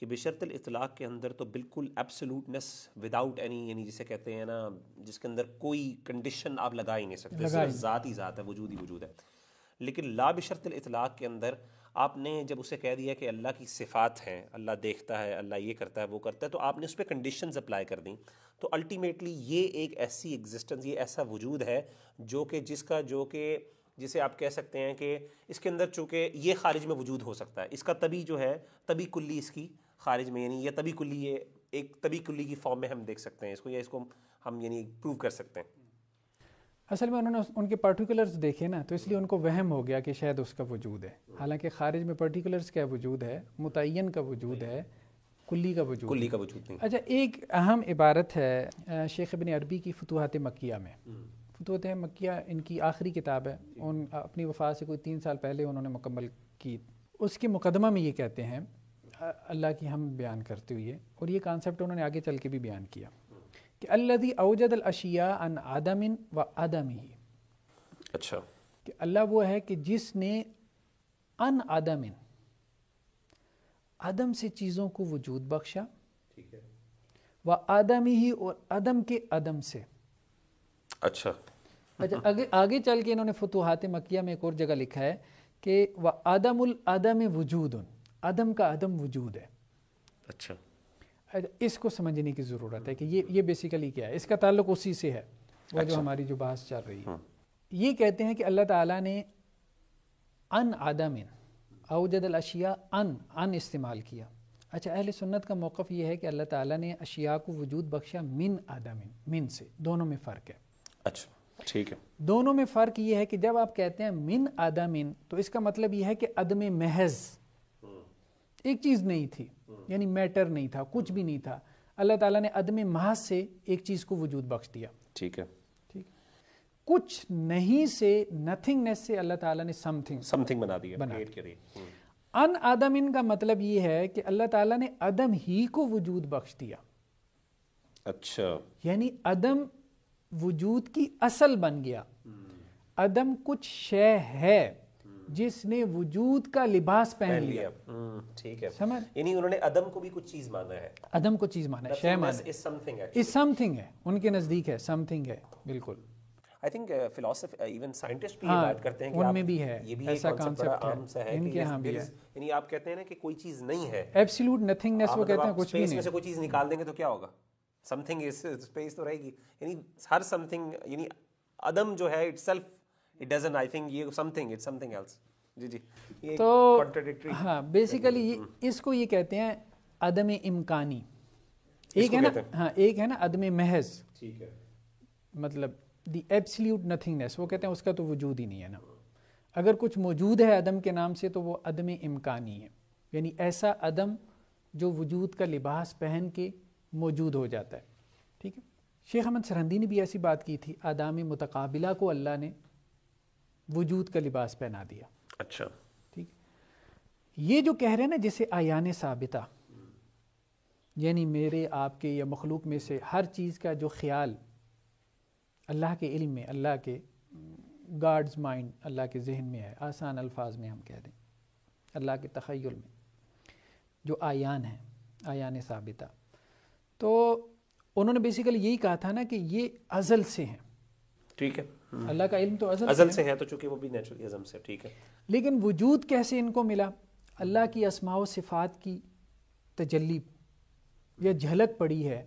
कि बशरतल इतलाक़ के अंदर तो बिल्कुल एब्सोलूटनेस विदाउट एनी यानी जिसे कहते हैं ना जिसके अंदर कोई कंडीशन आप लगा ही नहीं सकते सिर्फ ज़ात ही ज़ात है वजूद ही वजूद है लेकिन ला बशरतल इतलाक़ के अंदर आपने जब उसे कह दिया कि अल्लाह की सिफ़ात हैं अल्लाह देखता है अल्लाह ये करता है वो करता है तो आपने उस पर कंडीशन अप्लाई कर दी तो अल्टीमेटली ये एक ऐसी एग्जिस्टेंस ये ऐसा वजूद है जो कि जिसका जो कि जिसे आप कह सकते हैं कि इसके अंदर चूँकि ये खारिज में वजूद हो सकता है इसका तभी जो है तभी कुल्ली इसकी खारिज में यानी यह तभी कुल्ली ये एक तभी कुल्ली की फॉर्म में हम देख सकते हैं इसको या इसको हम यानी प्रूव कर सकते हैं असल में उन्होंने उनके पर्टिकुलर्स देखे ना तो इसलिए उनको वहम हो गया कि शायद उसका वजूद है हालांकि खारिज में पर्टिकुलर्स का वजूद है मुतन का वजूद है कुल्ली का वजूद कुल्ली का वजूद नहीं अच्छा एक अहम इबारत है शेख बिन अरबी की फतूहत मकिया में हम्म। फतूहत मकिया इनकी आखिरी किताब है उन अपनी वफा से कोई तीन साल पहले उन्होंने मुकम्मल की उसके मुकदमा में ये कहते हैं अल्लाह की हम बयान करते हुए और ये कॉन्सेप्ट उन्होंने आगे चल के भी बयान किया कि अल्लादी अवजद अशिया अन आदमिन व आदम ही अच्छा कि अल्लाह वो है कि जिसने अन आदमिन आदम से चीज़ों को वजूद बख्शा ठीक है व आदम ही और आदम के आदम से अच्छा अच्छा आगे आगे चल के इन्होंने फतुहात मकिया में एक और जगह लिखा है कि व आदमुल आदम वजूद उन अदम का अदम वजूद है अच्छा इसको समझने की ज़रूरत है कि ये ये बेसिकली क्या है इसका ताल्लुक उसी से है वो अच्छा। जो हमारी जो बहस चल रही है हाँ। ये कहते हैं कि अल्लाह ताला ने अन आदम अवजद अशिया अन अन इस्तेमाल किया अच्छा अहले सुन्नत का मौक़ ये है कि अल्लाह ताला ने अशिया को वजूद बख्शा मिन आदम मिन से दोनों में फ़र्क है अच्छा ठीक है दोनों में फ़र्क ये है कि जब आप कहते हैं मिन आदमिन तो इसका मतलब यह है कि अदम महज़ एक चीज़ नहीं थी यानी मैटर नहीं था कुछ भी नहीं था अल्लाह ताला ने अदम माह से एक चीज़ को वजूद बख्श दिया ठीक है ठीक कुछ नहीं से नथिंगनेस से अल्लाह ताला ने समथिंग समथिंग बना दिया बना हम्म। अन आदम इन का मतलब यह है कि अल्लाह ताला ने अदम ही को वजूद बख्श दिया अच्छा यानी अदम वजूद की असल बन गया हम्म। अदम कुछ शय है जिसने वजूद का लिबास पहन लिया हम्म, ठीक है समझ यानी उन्होंने अदम को भी कुछ चीज माना है अदम को चीज माना है शय माना समथिंग है इज समथिंग है उनके नजदीक है समथिंग है बिल्कुल I think philosophers even scientist भी हाँ, बात करते हैं कि उनमें भी है ये भी ऐसा कॉन्सेप्ट आम सा है इनके यहां भी है यानी आप कहते हैं ना कि कोई चीज नहीं है एब्सोल्यूट नथिंगनेस वो मतलब कहते हैं कुछ भी नहीं इसमें से कोई चीज निकाल देंगे तो क्या होगा समथिंग इज स्पेस तो रहेगी यानी हर समथिंग यानी अदम जो है itself it doesn't I think ये समथिंग इट समथिंग एल्स जी जी ये तो हाँ बेसिकली ये इसको ये कहते हैं अदम इमकानी एक है ना हाँ एक है ना अदम महज ठीक है मतलब द एब्सल्यूट नथिंगनेस वो कहते हैं उसका तो वजूद ही नहीं है ना अगर कुछ मौजूद है अदम के नाम से तो वो अदम इमकानी है यानी ऐसा अदम जो वजूद का लिबास पहन के मौजूद हो जाता है ठीक है शेख अहमद सरहंदी ने भी ऐसी बात की थी आदाम मतकबिला को अल्लाह ने वजूद का लिबास पहना दिया अच्छा ठीक ये जो कह रहे हैं ना जैसे आयान साबिता यानी मेरे आपके या मखलूक में से हर चीज़ का जो ख्याल अल्लाह के इल्म में अल्लाह के गाड्स माइंड अल्लाह के जहन में है आसान अल्फाज में हम कह दें अल्लाह के तखयल में जो आयान है आयान साबिता तो उन्होंने बेसिकली यही कहा था ना कि ये अज़ल से हैं ठीक है अल्लाह का इल्म तो अजल, अजल से, है तो चूंकि वो भी नेचुरली अजम से ठीक है लेकिन वजूद कैसे इनको मिला अल्लाह की असमाओ सिफ़ात की तजल्ली या झलक पड़ी है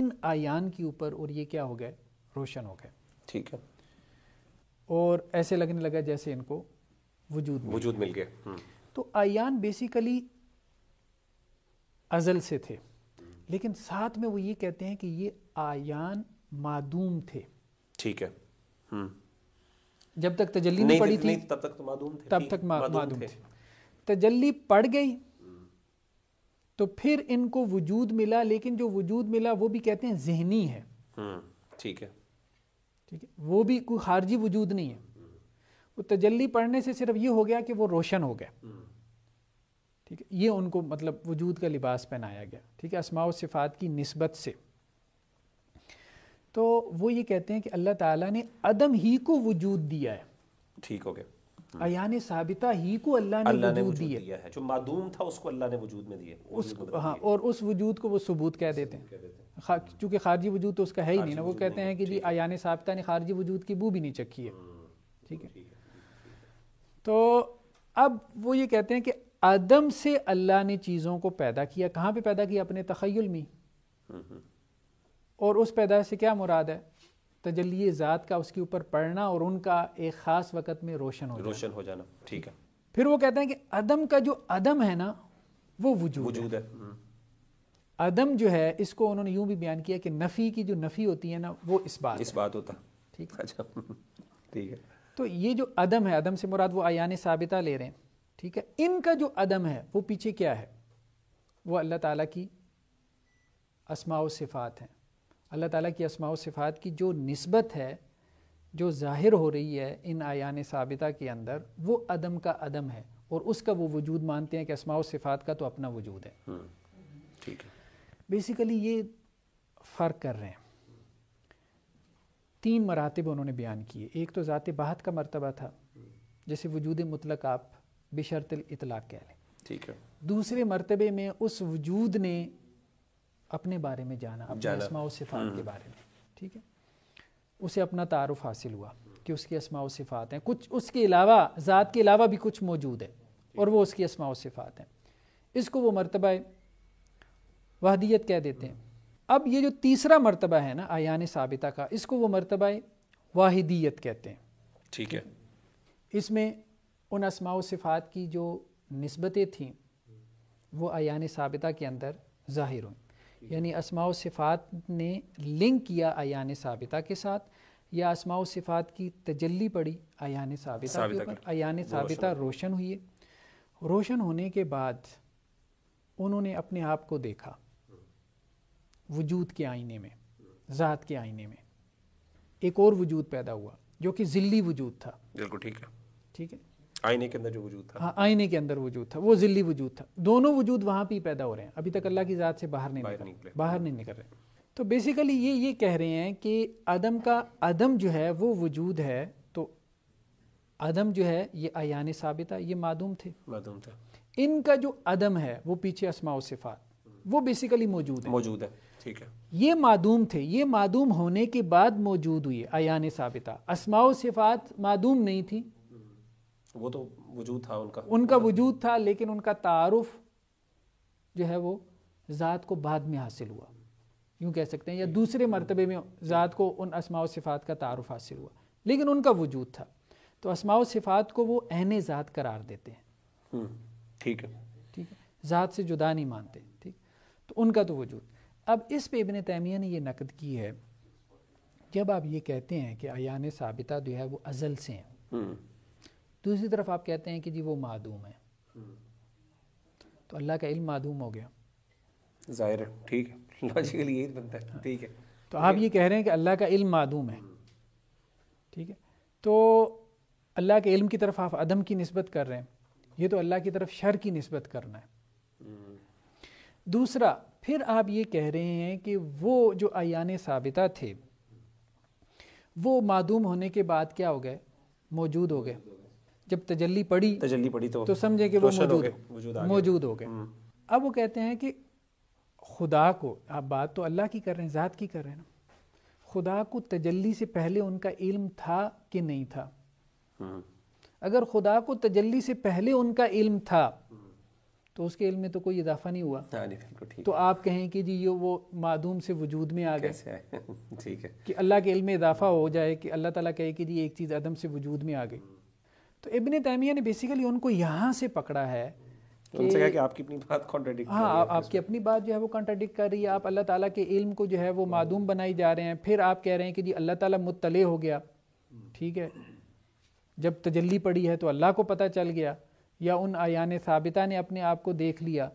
इन आयान के ऊपर और ये क्या हो गए रोशन हो गए ठीक है और ऐसे लगने लगा जैसे इनको वजूद वजूद मिल गया हम्म। तो आयान बेसिकली अजल से थे लेकिन साथ में वो ये कहते हैं कि ये आयान मादूम थे ठीक है हम्म। जब तक तजल्ली नहीं पड़ी थी तब तक तो मादूम थे तब तक मादूम थे तजल्ली पड़ गई तो फिर इनको वजूद मिला लेकिन जो वजूद मिला वो भी कहते हैं जहनी है हम्म, ठीक है ठीक है वो भी कोई खारजी वजूद नहीं है वो तजल्ली पढ़ने से सिर्फ ये हो गया कि वो रोशन हो गया ठीक है ये उनको मतलब वजूद का लिबास पहनाया गया ठीक है असमाव सिफ़ात की नस्बत से तो वो ये कहते हैं कि अल्लाह ताला ने अदम ही को वजूद दिया है ठीक हो हम्म। गया अयान साबिता ही को अल्लाह ने अल्लाह वजूद दिया।, दिया है जो मादूम था उसको अल्लाह ने वजूद में दिया उस हाँ और उस वजूद को वो सबूत कह देते हैं चूंकि खारजी वजूद तो उसका है ही नहीं ना वो कहते हैं कि जी अयान साबिता ने खारजी वजूद की बू भी नहीं चखी हम्म। है ठीक है तो अब वो ये कहते हैं कि आदम से अल्लाह ने चीज़ों को पैदा किया कहाँ पे पैदा किया अपने तखयल में हम्म, और उस पैदाइश से क्या मुराद है तजली ज़ात का उसके ऊपर पड़ना और उनका एक ख़ास वक़्त में रोशन हो रोशन हो जाना ठीक है फिर वो कहते हैं कि अदम का जो अदम है ना वो वजूद, वजूद है, है। हम्म। अदम जो है इसको उन्होंने यूं भी बयान किया कि नफ़ी की जो नफ़ी होती है ना वो इस बात इस बात होता ठीक अच्छा ठीक है तो ये जो अदम है अदम से मुराद वो आयान साबिता ले रहे हैं ठीक है इनका जो अदम है वो पीछे क्या है वो अल्लाह ताला की असमा सिफ़ात हैं अल्लाह ताला की असमा सिफ़ात की जो नस्बत है जो ज़ाहिर हो रही है इन आयान साबिता के अंदर वो अदम का अदम है और उसका वो वजूद मानते हैं कि असमा सिफ़ात का तो अपना वजूद है हम्म, ठीक है बेसिकली ये फ़र्क कर रहे हैं तीन मरातब उन्होंने बयान किए एक तो ज़ात बाहत का मरतबा था जैसे वजूद मतलक आप बशरत इतलाक़ कह लें ठीक है दूसरे मरतबे में उस वजूद ने अपने बारे में जाना अपने असमा सिफ़ात के हम्म। बारे में ठीक है उसे अपना तारफ़ हासिल हुआ कि उसकी असमा सिफ़ात हैं कुछ उसके अलावा ज़ात के अलावा भी कुछ मौजूद है और वो उसकी असमा सिफ़ात हैं इसको वो मरतबा वहदियत कह देते हैं अब ये जो तीसरा मरतबा है ना आयान साबिता का इसको वो मरतबा वाहिदियत कहते हैं ठीक है इसमें उन असमा सिफ़ात की जो नस्बतें थीं वो आयान साबिता के अंदर ज़ाहिर हुई यानी असमा सिफ़ात ने लिंक किया आयान सबिता के साथ या असमा सिफ़ात की तजल्ली पड़ी आयान साबिता के ऊपर आयान साबिता रोशन हुई रोशन होने के बाद उन्होंने अपने आप को देखा वजूद के आईने में ज़ात के आईने में एक और वजूद पैदा हुआ जो कि जिली वजूद था बिल्कुल ठीक है ठीक है आईने के अंदर जो वजूद था हाँ आईने के अंदर वजूद था वो जिली वजूद था दोनों वजूद वहाँ पर ही पैदा हो रहे हैं अभी तक अल्लाह की ज़ात से बाहर नहीं बाहर निकले बाहर नहीं निकल रहे तो बेसिकली ये ये कह रहे हैं कि आदम का आदम जो है वो वजूद है तो आदम जो है ये अयान साबिता ये मादूम थे मादूम थे इनका जो अदम है वो पीछे असमा सिफात वो बेसिकली मौजूद है मौजूद है ठीक है ये मादूम थे ये मादूम होने के बाद मौजूद हुई अयान साबिता असमा सिफात मादूम नहीं थी वो तो वजूद था उनका उनका वजूद था लेकिन उनका तारफ़ जो है वो ज़ात को बाद में हासिल हुआ यूँ कह सकते हैं या दूसरे मरतबे में ज़ात को उन असमा सिफ़ात का तारफ़ हासिल हुआ लेकिन उनका वजूद था तो असमा सिफ़ात को वो अहन ज़ात करार देते हैं हम्म, ठीक है ठीक है ज़ात से जुदा नहीं मानते ठीक तो उनका तो वजूद अब इस पे इबन तैमिया ने यह नकद की है जब आप ये कहते हैं कि अन साबिता जो है वो अज़ल से हैं हम्म। दूसरी तरफ आप कहते हैं कि जी वो मादूम है तो अल्लाह का इल्म मादूम हो गया ज़ाहिर है ठीक है लॉजिकली यही बनता है ठीक है तो आप ये कह रहे हैं कि अल्लाह का इल्म मादूम है ठीक है तो अल्लाह के इल्म की तरफ आप अदम की नस्बत कर रहे हैं ये तो अल्लाह की तरफ शर की नस्बत करना है दूसरा फिर आप ये कह रहे हैं कि वो जो अन साबिता थे वो मादूम होने के बाद क्या हो गए मौजूद हो गए जब तजल्ली पड़ी तजल्ली पड़ी तो तो समझे कि वो मौजूद मौजूद हो गए हम्म। अब वो कहते हैं कि खुदा को आप बात तो अल्लाह की कर रहे हैं ज़ात की कर रहे हैं ना खुदा को तजल्ली से पहले उनका इल्म था कि नहीं था हम्म। अगर खुदा को तजल्ली से पहले उनका इल्म था तो उसके इल्म में तो कोई इजाफा नहीं हुआ नहीं, हाँ तो आप कहें कि जी ये वो मादूम से वजूद में आ गए ठीक है कि अल्लाह के इल्म में इजाफा हो जाए कि अल्लाह ताला कहे कि जी एक चीज़ अदम से वजूद में आ गई तो इबन तैमिया ने बेसिकली उनको यहाँ से पकड़ा है तो कि, उनसे कि आपकी अपनी बात कॉन्ट्रडिक्ट हाँ आप, आपकी अपनी बात जो है वो कॉन्ट्रडिक्ट कर रही है आप अल्लाह ताला के इल्म को जो है वो मादूम बनाई जा रहे हैं फिर आप कह रहे हैं कि जी अल्लाह ताला मुतले हो गया ठीक है जब तजल्ली पड़ी है तो अल्लाह को पता चल गया या उन आयान साबिता ने अपने आप को देख लिया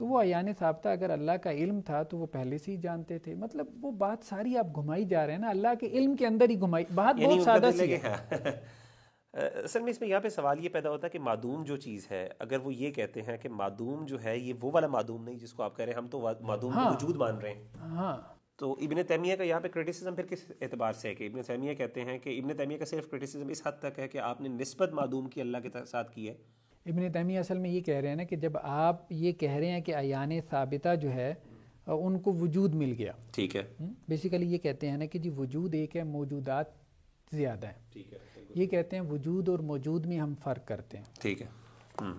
तो वो आयान साबिता अगर अल्लाह का इल्म था तो वो पहले से ही जानते थे मतलब वो बात सारी आप घुमाई जा रहे हैं ना अल्लाह के इल्म के अंदर ही घुमाई बात बहुत सादा मतलब सी है हाँ। असल में इसमें यहाँ पे सवाल ये पैदा होता है कि मादूम जो चीज़ है अगर वो ये कहते हैं कि मादूम जो है ये वो वाला मादूम नहीं जिसको आप कह रहे हैं हम तो मादूम हाँ, वजूद मान रहे हैं हाँ तो इबन तैमिया का यहाँ पे क्रिटिसिज्म फिर किस एतबार से है कि इबन तैमिया कहते हैं कि इबन तैमिया का सिर्फ क्रिटिसिज्म इस हद तक है कि आपने नस्बत मादूम की अल्लाह के साथ की है इबन तैमिया असल में ये कह रहे हैं ना कि जब आप ये कह रहे हैं कि अन साबिता जो है उनको वजूद मिल गया ठीक है बेसिकली हम्म। ये कहते हैं ना कि जी वजूद एक है मौजूदात ज़्यादा है ठीक है ये कहते हैं वजूद और मौजूद में हम फ़र्क करते हैं ठीक है हम्म।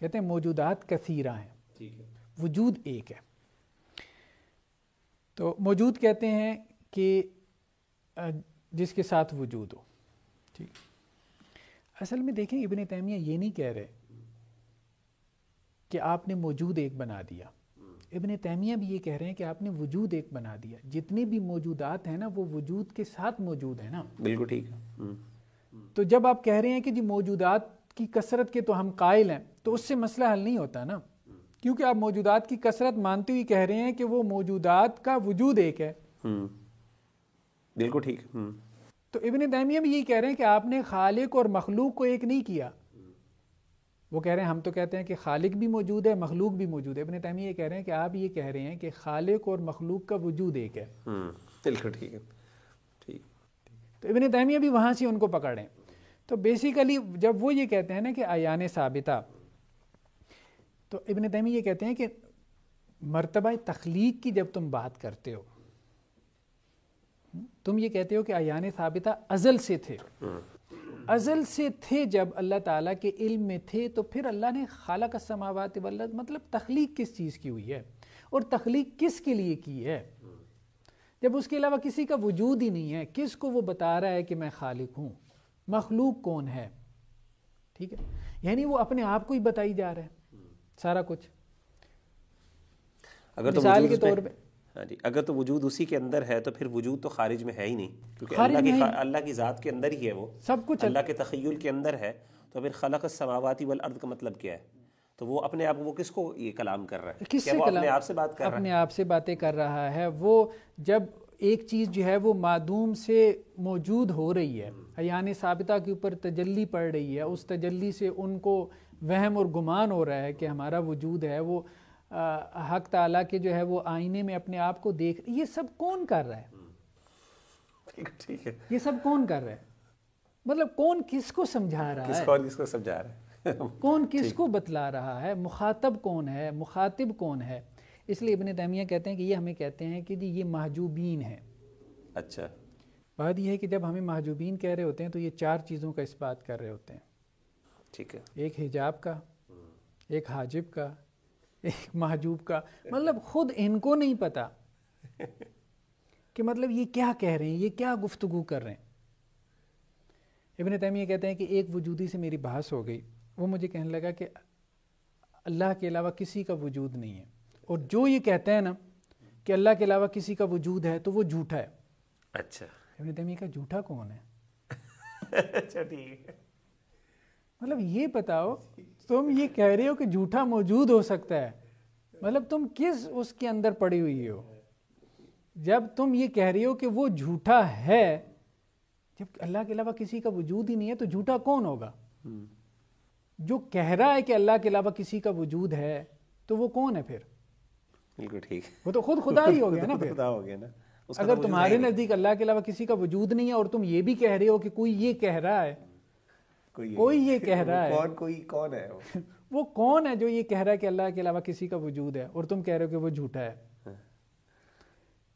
कहते हैं मौजूदात कसीरा हैं है वजूद एक है तो मौजूद कहते हैं कि जिसके साथ वजूद हो ठीक असल में देखें इबन तैमिया ये नहीं कह रहे कि आपने मौजूद एक बना दिया इबन तैमिया भी ये कह रहे हैं कि आपने वजूद एक बना दिया जितने भी मौजूदात हैं ना वो वजूद के साथ मौजूद है ना बिल्कुल ठीक है हम्म। तो जब आप कह रहे हैं कि जी मौजूदात की कसरत के तो हम कायल हैं तो उससे मसला हल नहीं होता ना क्योंकि आप मौजूदात की कसरत मानते हुए कह रहे हैं कि वो मौजूदात का वजूद एक है हम्म। बिल्कुल ठीक हम्म। तो इबन तैमिया भी यही कह रहे हैं कि आपने खालिक और मखलूक को एक नहीं किया वो कह रहे हैं हम तो कहते हैं कि खालिक भी मौजूद है मखलूक भी मौजूद है इबन तैमिया ये कह रहे हैं कि आप ये कह रहे हैं कि खालिक और मखलूक का वजूद एक है हम्म, बिल्कुल ठीक है तो इबन तैमिया भी वहाँ से उनको पकड़ें तो बेसिकली जब वो ये कहते हैं ना कि आयान साबिता तो इबन तहमी ये कहते हैं कि मरतबा तख्लीक की जब तुम बात करते हो हम्म, तुम ये कहते हो कि आयान साबिता अजल से थे अजल से थे जब अल्लाह ताला के इल्म में थे तो फिर अल्लाह ने खाला का समावत मतलब तख्लीक किस चीज़ की हुई है और तख्लीक किस के लिए की है जब उसके अलावा किसी का वजूद ही नहीं है किस को वो बता रहा है कि मैं खालिक हूँ मखलूक कौन है ठीक है यानी वो अपने आप को ही बताई जा रहा है सारा कुछ अगर तो मिसाल के तौर पे हाँ जी अगर तो वजूद उसी के अंदर है तो फिर वजूद तो खारिज में है ही नहीं क्योंकि अल्लाह की अल्लाह की ज़ात के अंदर ही है वो सब कुछ अल्लाह के तखयल के अंदर है तो फिर खलक समावाती वल अर्द का मतलब क्या है तो वो अपने आप वो किसको ये कलाम कर रहा है किससे वो अपने आप से बात कर रहा है अपने आप से बातें कर रहा है वो जब एक चीज़ जो है वो मादूम से मौजूद हो रही है हम्म। यानी साबिता के ऊपर तजल्ली पड़ रही है उस तजल्ली से उनको वहम और गुमान हो रहा है कि हमारा वजूद है वो आ, हक ताला के जो है वो आईने में अपने आप को देख ये सब कौन कर रहा है हम्म। ठीक है ये सब कौन कर रहा है मतलब कौन किसको समझा रहा किस है किसको समझा रहा है कौन किसको बतला रहा है मुखातब कौन है मुखातिब कौन है इसलिए इबन तैमिया कहते हैं कि ये हमें कहते हैं कि जी ये महजूबीन है अच्छा बात यह है कि जब हमें महजूबीन कह रहे होते हैं तो ये चार चीज़ों का इस बात कर रहे होते हैं ठीक है एक हिजाब का हम्म। एक हाजिब का एक महजूब का मतलब खुद इनको नहीं पता कि मतलब ये क्या कह रहे हैं ये क्या गुफ्तगु कर रहे हैं इबन तैमिया कहते हैं कि एक वजूदी से मेरी बहस हो गई वो मुझे कहने लगा कि अल्लाह के अलावा किसी का वजूद नहीं है और जो ये कहते हैं ना कि अल्लाह के अलावा किसी का वजूद है तो वो झूठा है अच्छा इबन तैमिया का झूठा कौन है अच्छा ठीक है मतलब ये बताओ तुम ये कह रहे हो कि झूठा मौजूद हो सकता है मतलब तुम किस उसके अंदर पड़ी हुई हो जब तुम ये कह रहे हो कि वो झूठा है जब अल्लाह के अलावा किसी का वजूद ही नहीं है तो झूठा कौन होगा हम्म। जो कह रहा है कि अल्लाह के अलावा किसी का वजूद है तो वो कौन है फिर बिल्कुल ठीक वो तो खुद खुदा ही हो गया ना फिर खुदा हो गया ना अगर तो तुम्हारे नज़दीक अल्लाह के अलावा किसी का वजूद नहीं है और तुम ये भी कह रहे हो कि कोई ये कह रहा है कोई, कोई ये कह रहा है कौन कोई कौन है वो कौन है जो ये कह रहा है कि अल्लाह के अलावा किसी का वजूद है और तुम कह रहे हो कि वो झूठा है हाँ।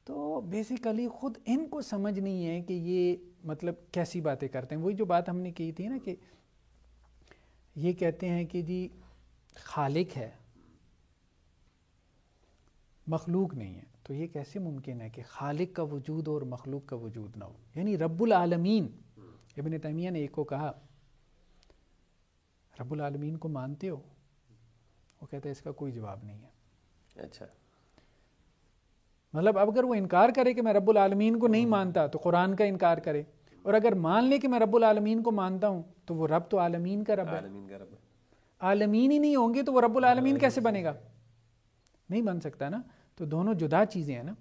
तो बेसिकली खुद इनको समझ नहीं है कि ये मतलब कैसी बातें करते हैं वही जो बात हमने की थी ना कि ये कहते हैं कि जी खालिक है मखलूक नहीं है तो ये कैसे मुमकिन है कि खालिक का वजूद और मखलूक का वजूद ना हो यानी रब्बुल आलमीन इबन तैमिया ने एक को कहा रब्बुल आलमीन को मानते हो वो कहते हैं इसका कोई जवाब नहीं है अच्छा मतलब अब अगर वो इनकार करे कि मैं रब्बुल आलमीन को नहीं मानता तो कुरान का इनकार करे और अगर मान ले कि मैं रब्बुल आलमीन को मानता हूँ तो वो रब तो आलमीन का रब आलमीन का रब आलमीन ही नहीं होंगे तो वो रब्बुल आलमीन कैसे बनेगा नहीं बन सकता ना तो दोनों जुदा चीज़ें हैं ना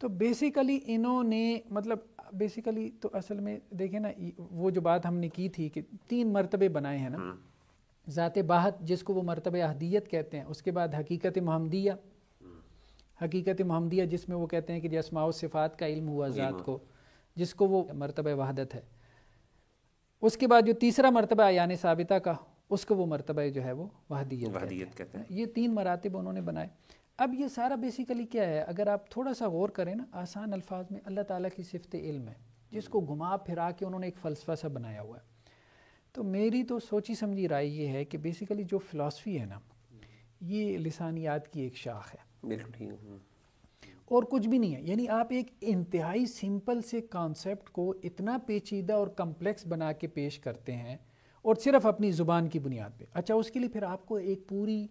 तो बेसिकली इन्होंने मतलब बेसिकली तो असल में देखे ना वो जो बात हमने की थी कि तीन मरतबे बनाए हैं ना हम्म। ज़ात बाहत जिसको वो मरतब अहदियत कहते हैं उसके बाद हकीकत महमदिया हम्म। हकीकत महमदिया जिसमें वो कहते हैं कि जसमाओ सिफ़ात का इल्म हुआ ज़ात को जिसको वो मरतब वहादत है उसके बाद जो तीसरा मरतबा यानी साबिता का उसको वो मरतबा जो है वो वहदियत कहते हैं ये तीन मरातब उन्होंने बनाए अब ये सारा बेसिकली क्या है अगर आप थोड़ा सा गौर करें ना आसान अल्फाज में अल्लाह ताला की सिफत इल्म है जिसको हम्म। घुमा फिरा के उन्होंने एक फ़लसफ़ा सा बनाया हुआ है तो मेरी तो सोची समझी राय ये है कि बेसिकली जो फ़िलासफ़ी है ना हम्म। ये लसानियात की एक शाख है बिल्कुल और कुछ भी नहीं है यानी आप एक इंतहाई सिंपल से कॉन्सेप्ट को इतना पेचीदा और कम्प्लेक्स बना के पेश करते हैं और सिर्फ अपनी ज़ुबान की बुनियाद पे अच्छा उसके लिए फिर आपको एक पूरी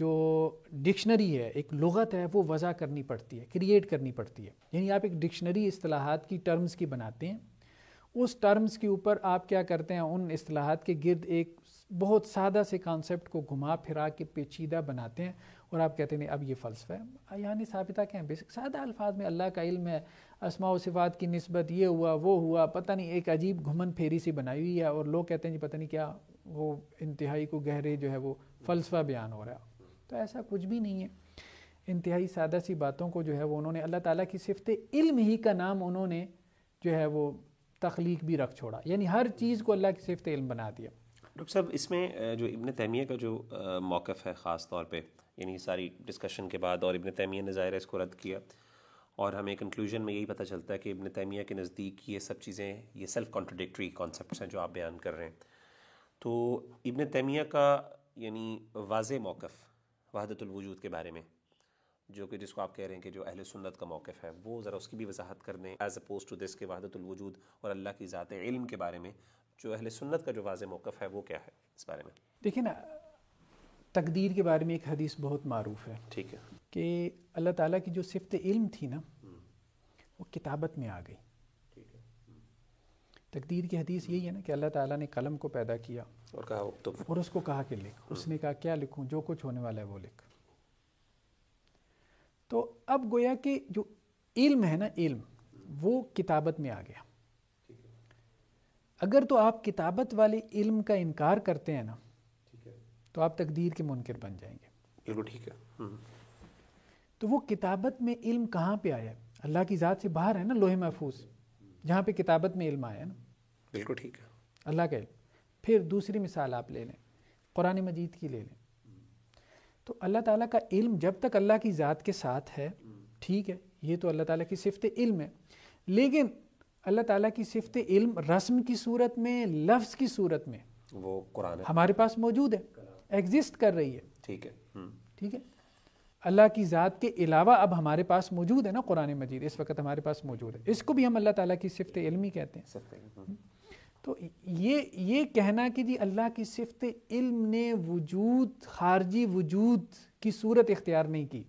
जो डिक्शनरी है एक लगत है वो वज़ा करनी पड़ती है क्रिएट करनी पड़ती है यानी आप एक डिक्शनरी असलाहत की टर्म्स की बनाते हैं उस टर्म्स के ऊपर आप क्या करते हैं उन असलाहत के गर्द एक बहुत सादा से कॉन्सेप्ट को घुमा फिरा के पेचीदा बनाते हैं और आप कहते नहीं अब ये फ़लसफ़ा है यानी साबिता क्या हैं बेसिक सादा अल्फाज में अल्लाह का इल्म है असमा सिफ़ात की नस्बत ये हुआ वो हुआ पता नहीं एक अजीब घुमन फेरी सी बनाई हुई है और लोग कहते हैं जी पता नहीं क्या वो इंतहाई को गहरे जो है वो फ़लसफ़ा बयान हो रहा है तो ऐसा कुछ भी नहीं है इंतहाई सादा सी बातों को जो है वो उन्होंने अल्लाह ताला की सिफत इल्म ही का नाम उन्होंने जो है वो तख्लीक भी रख छोड़ा यानी हर चीज़ को अल्लाह की सिफत इल्म बना दिया डॉक्टर साहब इसमें जो इबन तैमिया का जो मौक़ है ख़ास तौर पर यानी सारी डिस्कशन के बाद और इबन तैमिया ने ज़ाहिर इसको रद्द किया और हमें कंक्लूजन में यही पता चलता है कि इबन तैमिया के नज़दीक ये सब चीज़ें ये सेल्फ़ कॉन्ट्रडिक्ट्री कॉन्सेप्ट हैं जो आप बयान कर रहे हैं तो इबन तैमिया का यानी वाज मौक़ वहादतुलवजूद के बारे में जो कि जिसको आप कह रहे हैं कि जो अहल सुन्नत का मौक़ है वो ज़रा उसकी भी वजाहत कर दें एज़ अपोज टू दिस के वहादतुलवजूद और अल्लाह की ज़ात इल्म के बारे में जो अहल सुन्नत का जो वाज मौक़ है वो क्या है इस बारे में देखिए ना तकदीर के बारे में एक हदीस बहुत मारूफ है ठीक है कि अल्लाह ताला की जो सिफत इल्म थी ना हम्म। वो किताबत में आ गई हम्म। तकदीर की हदीस यही है ना कि अल्लाह ताला ने कलम को पैदा किया और कहा तो और उसको कहा कि लिख हम्म। उसने कहा क्या लिखूं जो कुछ होने वाला है वो लिख तो अब गोया कि जो इल्म है ना इल्म वो किताबत में आ गया अगर तो आप किताबत वाले इल्म का इनकार करते हैं ना तो आप तकदीर के मुनकर बन जाएंगे बिल्कुल ठीक है हम्म। तो वो किताबत में इल्म कहाँ पे आया अल्लाह की ज़ात से बाहर है ना लोहे महफूज जहाँ पे किताबत में इल्म आया ना बिल्कुल ठीक है अल्लाह का इल्म फिर दूसरी मिसाल आप ले लें कुरान मजीद की ले लें तो अल्लाह ताला का इल्म जब तक अल्लाह की ज़ात के साथ है ठीक है ये तो अल्लाह ताला की सिफत इल्म है लेकिन अल्लाह ताला की सिफत इल्म रस्म की सूरत में लफ्ज़ की सूरत में वो कुरान हमारे पास मौजूद है एग्जिस्ट कर रही है ठीक है हम्म। ठीक है अल्लाह की ज़ात के अलावा अब हमारे पास मौजूद है ना कुरान मजीद इस वक्त हमारे पास मौजूद है इसको भी हम अल्लाह ताला की सिफत इल्मी कहते हैं हम्म। तो ये ये कहना कि जी अल्लाह की सिफत इल्म ने वजूद खारजी वजूद की सूरत इख्तियार नहीं की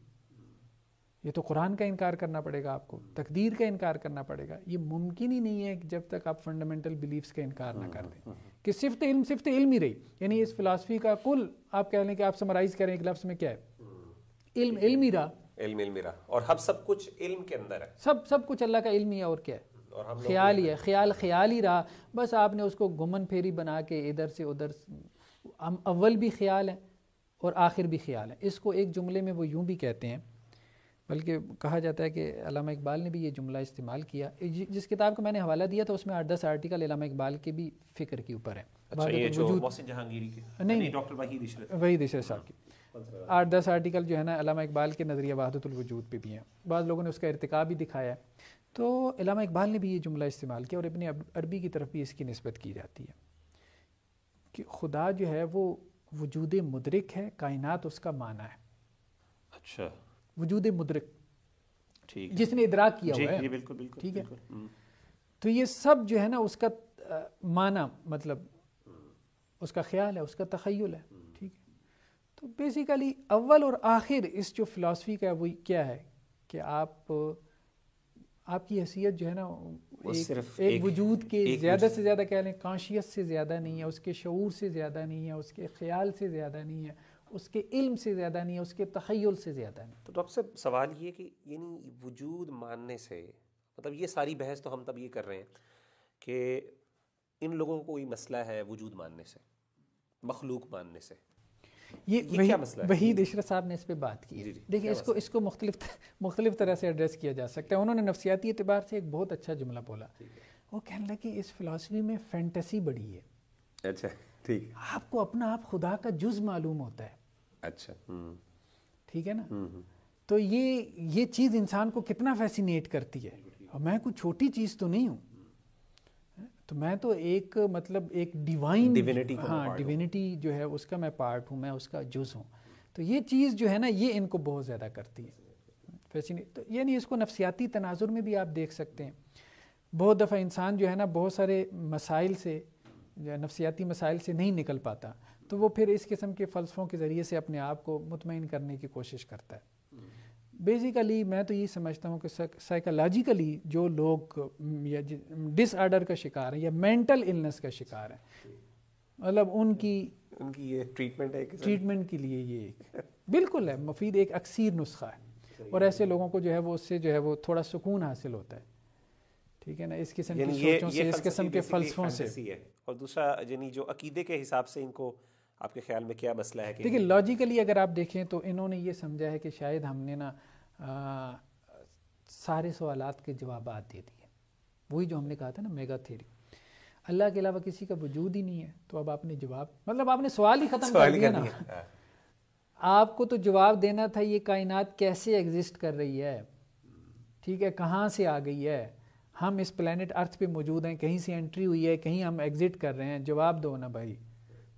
ये तो कुरान का इनकार करना पड़ेगा आपको तकदीर का इनकार करना पड़ेगा ये मुमकिन ही नहीं है कि जब तक आप फंडामेंटल बिलीव्स का इनकार ना हम्म, कर दें कि सिफ्त इल्म सिफ्त इल्म ही रही यानी इस फिलासफी का कुल आप कह लें कि आप समराइज करें एक लफ्ज़ में क्या है इल्म इल्म ही रहा इल्म इल्म ही रहा और हम सब कुछ इल्म के अंदर है सब सब कुछ अल्लाह का इल्म ही है और क्या है और हम ख्याल ही है ख्याल ख्याल ही रहा बस आपने उसको घुमन फेरी बना के इधर से उधर हम अव्वल भी ख्याल हैं और आखिर भी ख्याल है इसको एक जुमले में वो यूँ भी कहते हैं बल्कि कहा जाता है कि अलामा इकबाल ने भी ये जुमला इस्तेमाल किया जिस किताब को मैंने हवाला दिया था उसमें आठ दस आर्टिकल अलामा इकबाल के भी फिक्र के ऊपर है वही अच्छा, ये तो साहब की आठ दस आर्टिकल जो है ना अलामा इकबाल के नज़रिया वहादतुलवजूद पे भी हैं बाद लोगों ने उसका इरतका भी दिखाया तो अलामा इकबाल ने भी ये जुमला इस्तेमाल किया और अपनी अरबी की तरफ भी इसकी नस्बत की जाती है कि खुदा जो है वो वजूद मुदरक है कायनात उसका माना है अच्छा वजूद मुदरक जिसने इदराक किया हुआ है बिल्कुल बिल्कुल ठीक है हम्म। तो ये सब जो है ना उसका माना मतलब उसका ख्याल है उसका तखयल है हम्म। ठीक है तो बेसिकली अव्वल और आखिर इस जो फिलासफ़ी का वो क्या है कि आप आपकी हैसियत जो है ना एक, एक, एक वजूद के ज़्यादा से ज़्यादा कह लें कॉन्शियस से ज़्यादा नहीं है उसके शूर से ज़्यादा नहीं है उसके ख्याल से ज़्यादा नहीं है उसके इल्म से ज़्यादा नहीं है उसके तखयल से ज़्यादा नहीं तो डॉक्टर साहब सवाल ये कि यानी वजूद मानने से मतलब ये सारी बहस तो हम तब ये कर रहे हैं कि इन लोगों को कोई मसला है वजूद मानने से मखलूक मानने से ये, ये वही, क्या मसला वही साहब ने इस पर बात की देखिए इसको इसको मुख्तलिफ मुख्तलिफ तरह से एड्रेस किया जा सकता है उन्होंने नफसियाती एतबार से एक बहुत अच्छा जुमला बोला वो कहने लगे कि इस फिलासफी में फैंटेसी बड़ी है अच्छा ठीक आपको अपना आप खुदा का जुज मालूम होता है अच्छा हम्म। ठीक है ना हम्म, हम्म। तो ये ये चीज़ इंसान को कितना फैसिनेट करती है और मैं कोई छोटी चीज़ तो नहीं हूँ तो मैं तो एक मतलब एक डिवाइन डिविनिटी हाँ डिविनिटी जो है उसका मैं पार्ट हूँ मैं उसका जुज हूँ तो ये चीज़ जो है ना ये इनको बहुत ज़्यादा करती है फैसिनेट तो यानी इसको नफसियाती तनाजुर में भी आप देख सकते हैं बहुत दफ़ा इंसान जो है ना बहुत सारे मसाइल से नफसियाती मसाइल से नहीं निकल पाता तो वो फिर इस किस्म के फ़लसफ़ों के ज़रिए से अपने आप को मुतमिन करने की कोशिश करता है बेसिकली मैं तो ये समझता हूँ कि साइकोलॉजिकली जो लोग या डिसऑर्डर का शिकार है या मेंटल इलनेस का शिकार है मतलब उनकी उनकी ये ट्रीटमेंट है ट्रीटमेंट के लिए ये एक बिल्कुल है मफीद एक अक्सर नुस्खा है और ऐसे लोगों को जो है वो उससे जो है वो थोड़ा सुकून हासिल होता है ठीक है ना इस किस्म की सोचों से इस किस्म के फलसफों से और दूसरा यानी जो अकीदे के हिसाब से इनको आपके ख्याल में क्या मसला है देखिए लॉजिकली अगर आप देखें तो इन्होंने ये समझा है कि शायद हमने ना आ, सारे सवाल के जवाब दे दिए वही जो हमने कहा था ना मेगा थेरी अल्लाह के अलावा किसी का वजूद ही नहीं है तो अब आपने जवाब मतलब आपने सवाल ही ख़त्म कर दिया ना हाँ। आपको तो जवाब देना था ये कायनात कैसे एग्जिस्ट कर रही है ठीक है कहाँ से आ गई है हम इस प्लानट अर्थ पे मौजूद हैं कहीं से एंट्री हुई है कहीं हम एग्ज़िट कर रहे हैं जवाब दो ना भाई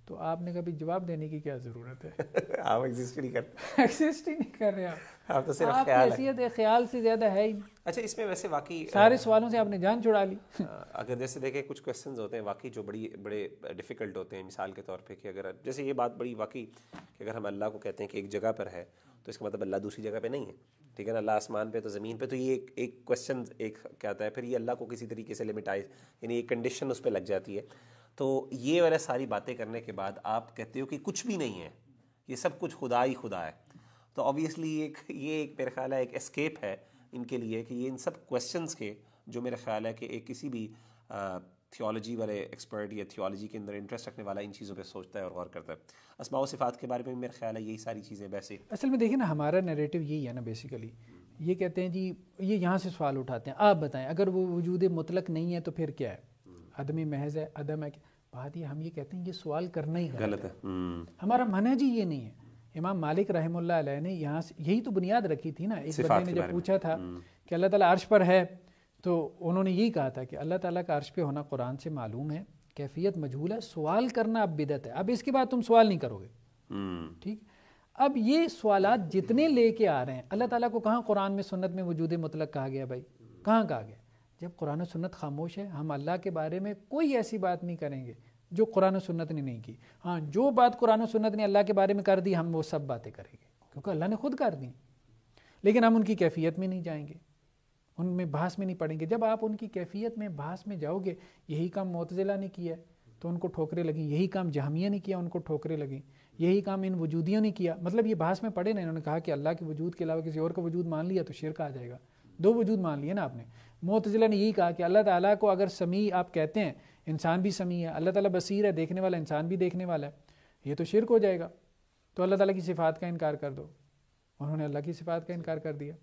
तो आपने कभी जवाब देने की क्या ज़रूरत है आप एग्जिस्ट नहीं कर एग्जिस्ट ही नहीं कर रहे आप आप तो सिर्फ आप ख्याल हैसियत है ख्याल से ज़्यादा है ही अच्छा इसमें वैसे वाकई सारे सवालों से आपने जान छुड़ा ली अगर जैसे देखें कुछ क्वेश्चंस होते हैं वाकई जो बड़ी बड़े डिफ़िकल्ट होते हैं मिसाल के तौर पे कि अगर जैसे ये बात बड़ी वाकई कि अगर हम अल्लाह को कहते हैं कि एक जगह पर है तो इसका मतलब अल्लाह दूसरी जगह पे नहीं है ठीक है ना अल्लाह आसमान पे तो ज़मीन पे तो ये एक एक क्वेश्चन एक क्या होता है फिर ये अल्लाह को किसी तरीके से लिमिटाइज यानी एक कंडीशन उस पर लग जाती है तो ये वाला सारी बातें करने के बाद आप कहते हो कि कुछ भी नहीं है ये सब कुछ खुदा ही खुदा है तो ऑब्वियसली एक ये एक मेरा ख्याल है एक एस्केप है इनके लिए कि ये इन सब क्वेश्चंस के जो मेरा ख्याल है कि एक किसी भी थियोलॉजी वाले एक्सपर्ट या थियोलॉजी के अंदर इंटरेस्ट रखने वाला इन चीज़ों पे सोचता है और गौर करता है असमाओ सिफात के बारे में मेरा ख्याल है यही सारी चीज़ें वैसे असल में देखिए ना हमारा नरेटिव यही है ना बेसिकली ये कहते हैं जी ये यहाँ से सवाल उठाते हैं आप बताएं अगर वो वजूद मुतलक नहीं है तो फिर क्या है आदमी महज है अदम है बात ये हम ये कहते हैं ये सवाल करना ही गलत है हम्म। हमारा मनहज ही ये नहीं है इमाम मालिक रहमुल्ला ने यहाँ से यही तो बुनियाद रखी थी ना एक बंदे ने जब पूछा था हम्म। कि अल्लाह ताला अर्श पर है तो उन्होंने यही कहा था कि अल्लाह ताला का अर्श पे होना कुरान से मालूम है कैफियत मजहूल है सवाल करना अब बिदत है अब इसके बाद तुम सवाल नहीं करोगे हम्म। ठीक अब ये सवाल जितने लेके आ रहे हैं अल्लाह ताला को कहाँ कुरान में सुन्नत में वजूद मतलब कहा गया भाई कहाँ कहा गया जब कुरान सुन्नत खामोश है हम अल्लाह के बारे में कोई ऐसी बात नहीं करेंगे जो कुरान सुन्नत ने नहीं की हाँ जो बात कुरान सुन्नत ने अल्लाह के बारे में कर दी हम वो सब बातें करेंगे क्योंकि अल्लाह ने खुद कर दी लेकिन हम उनकी कैफियत में नहीं जाएंगे उनमें बहस में नहीं पड़ेंगे जब आप उनकी कैफियत में बहस में जाओगे यही काम मोतजिला ने किया तो उनको ठोकरें लगी यही काम जहमिया ने किया उनको ठोकरें लगी यही काम इन वजूदियों ने किया मतलब ये भास में पड़े ना इन्होंने कहा कि अल्लाह के वजूद के अलावा किसी और का वजूद मान लिया तो शिरक आ जाएगा दो वजूद मान लिए ना आपने मोतजिला ने यही कहा कि अल्लाह ताला को अगर समी आप कहते हैं इंसान भी समी है अल्लाह ताला बसीर है देखने वाला इंसान भी देखने वाला है ये तो शिरक हो जाएगा तो अल्लाह ताला की सिफात का इनकार कर दो उन्होंने अल्लाह की सिफात का इनकार कर दिया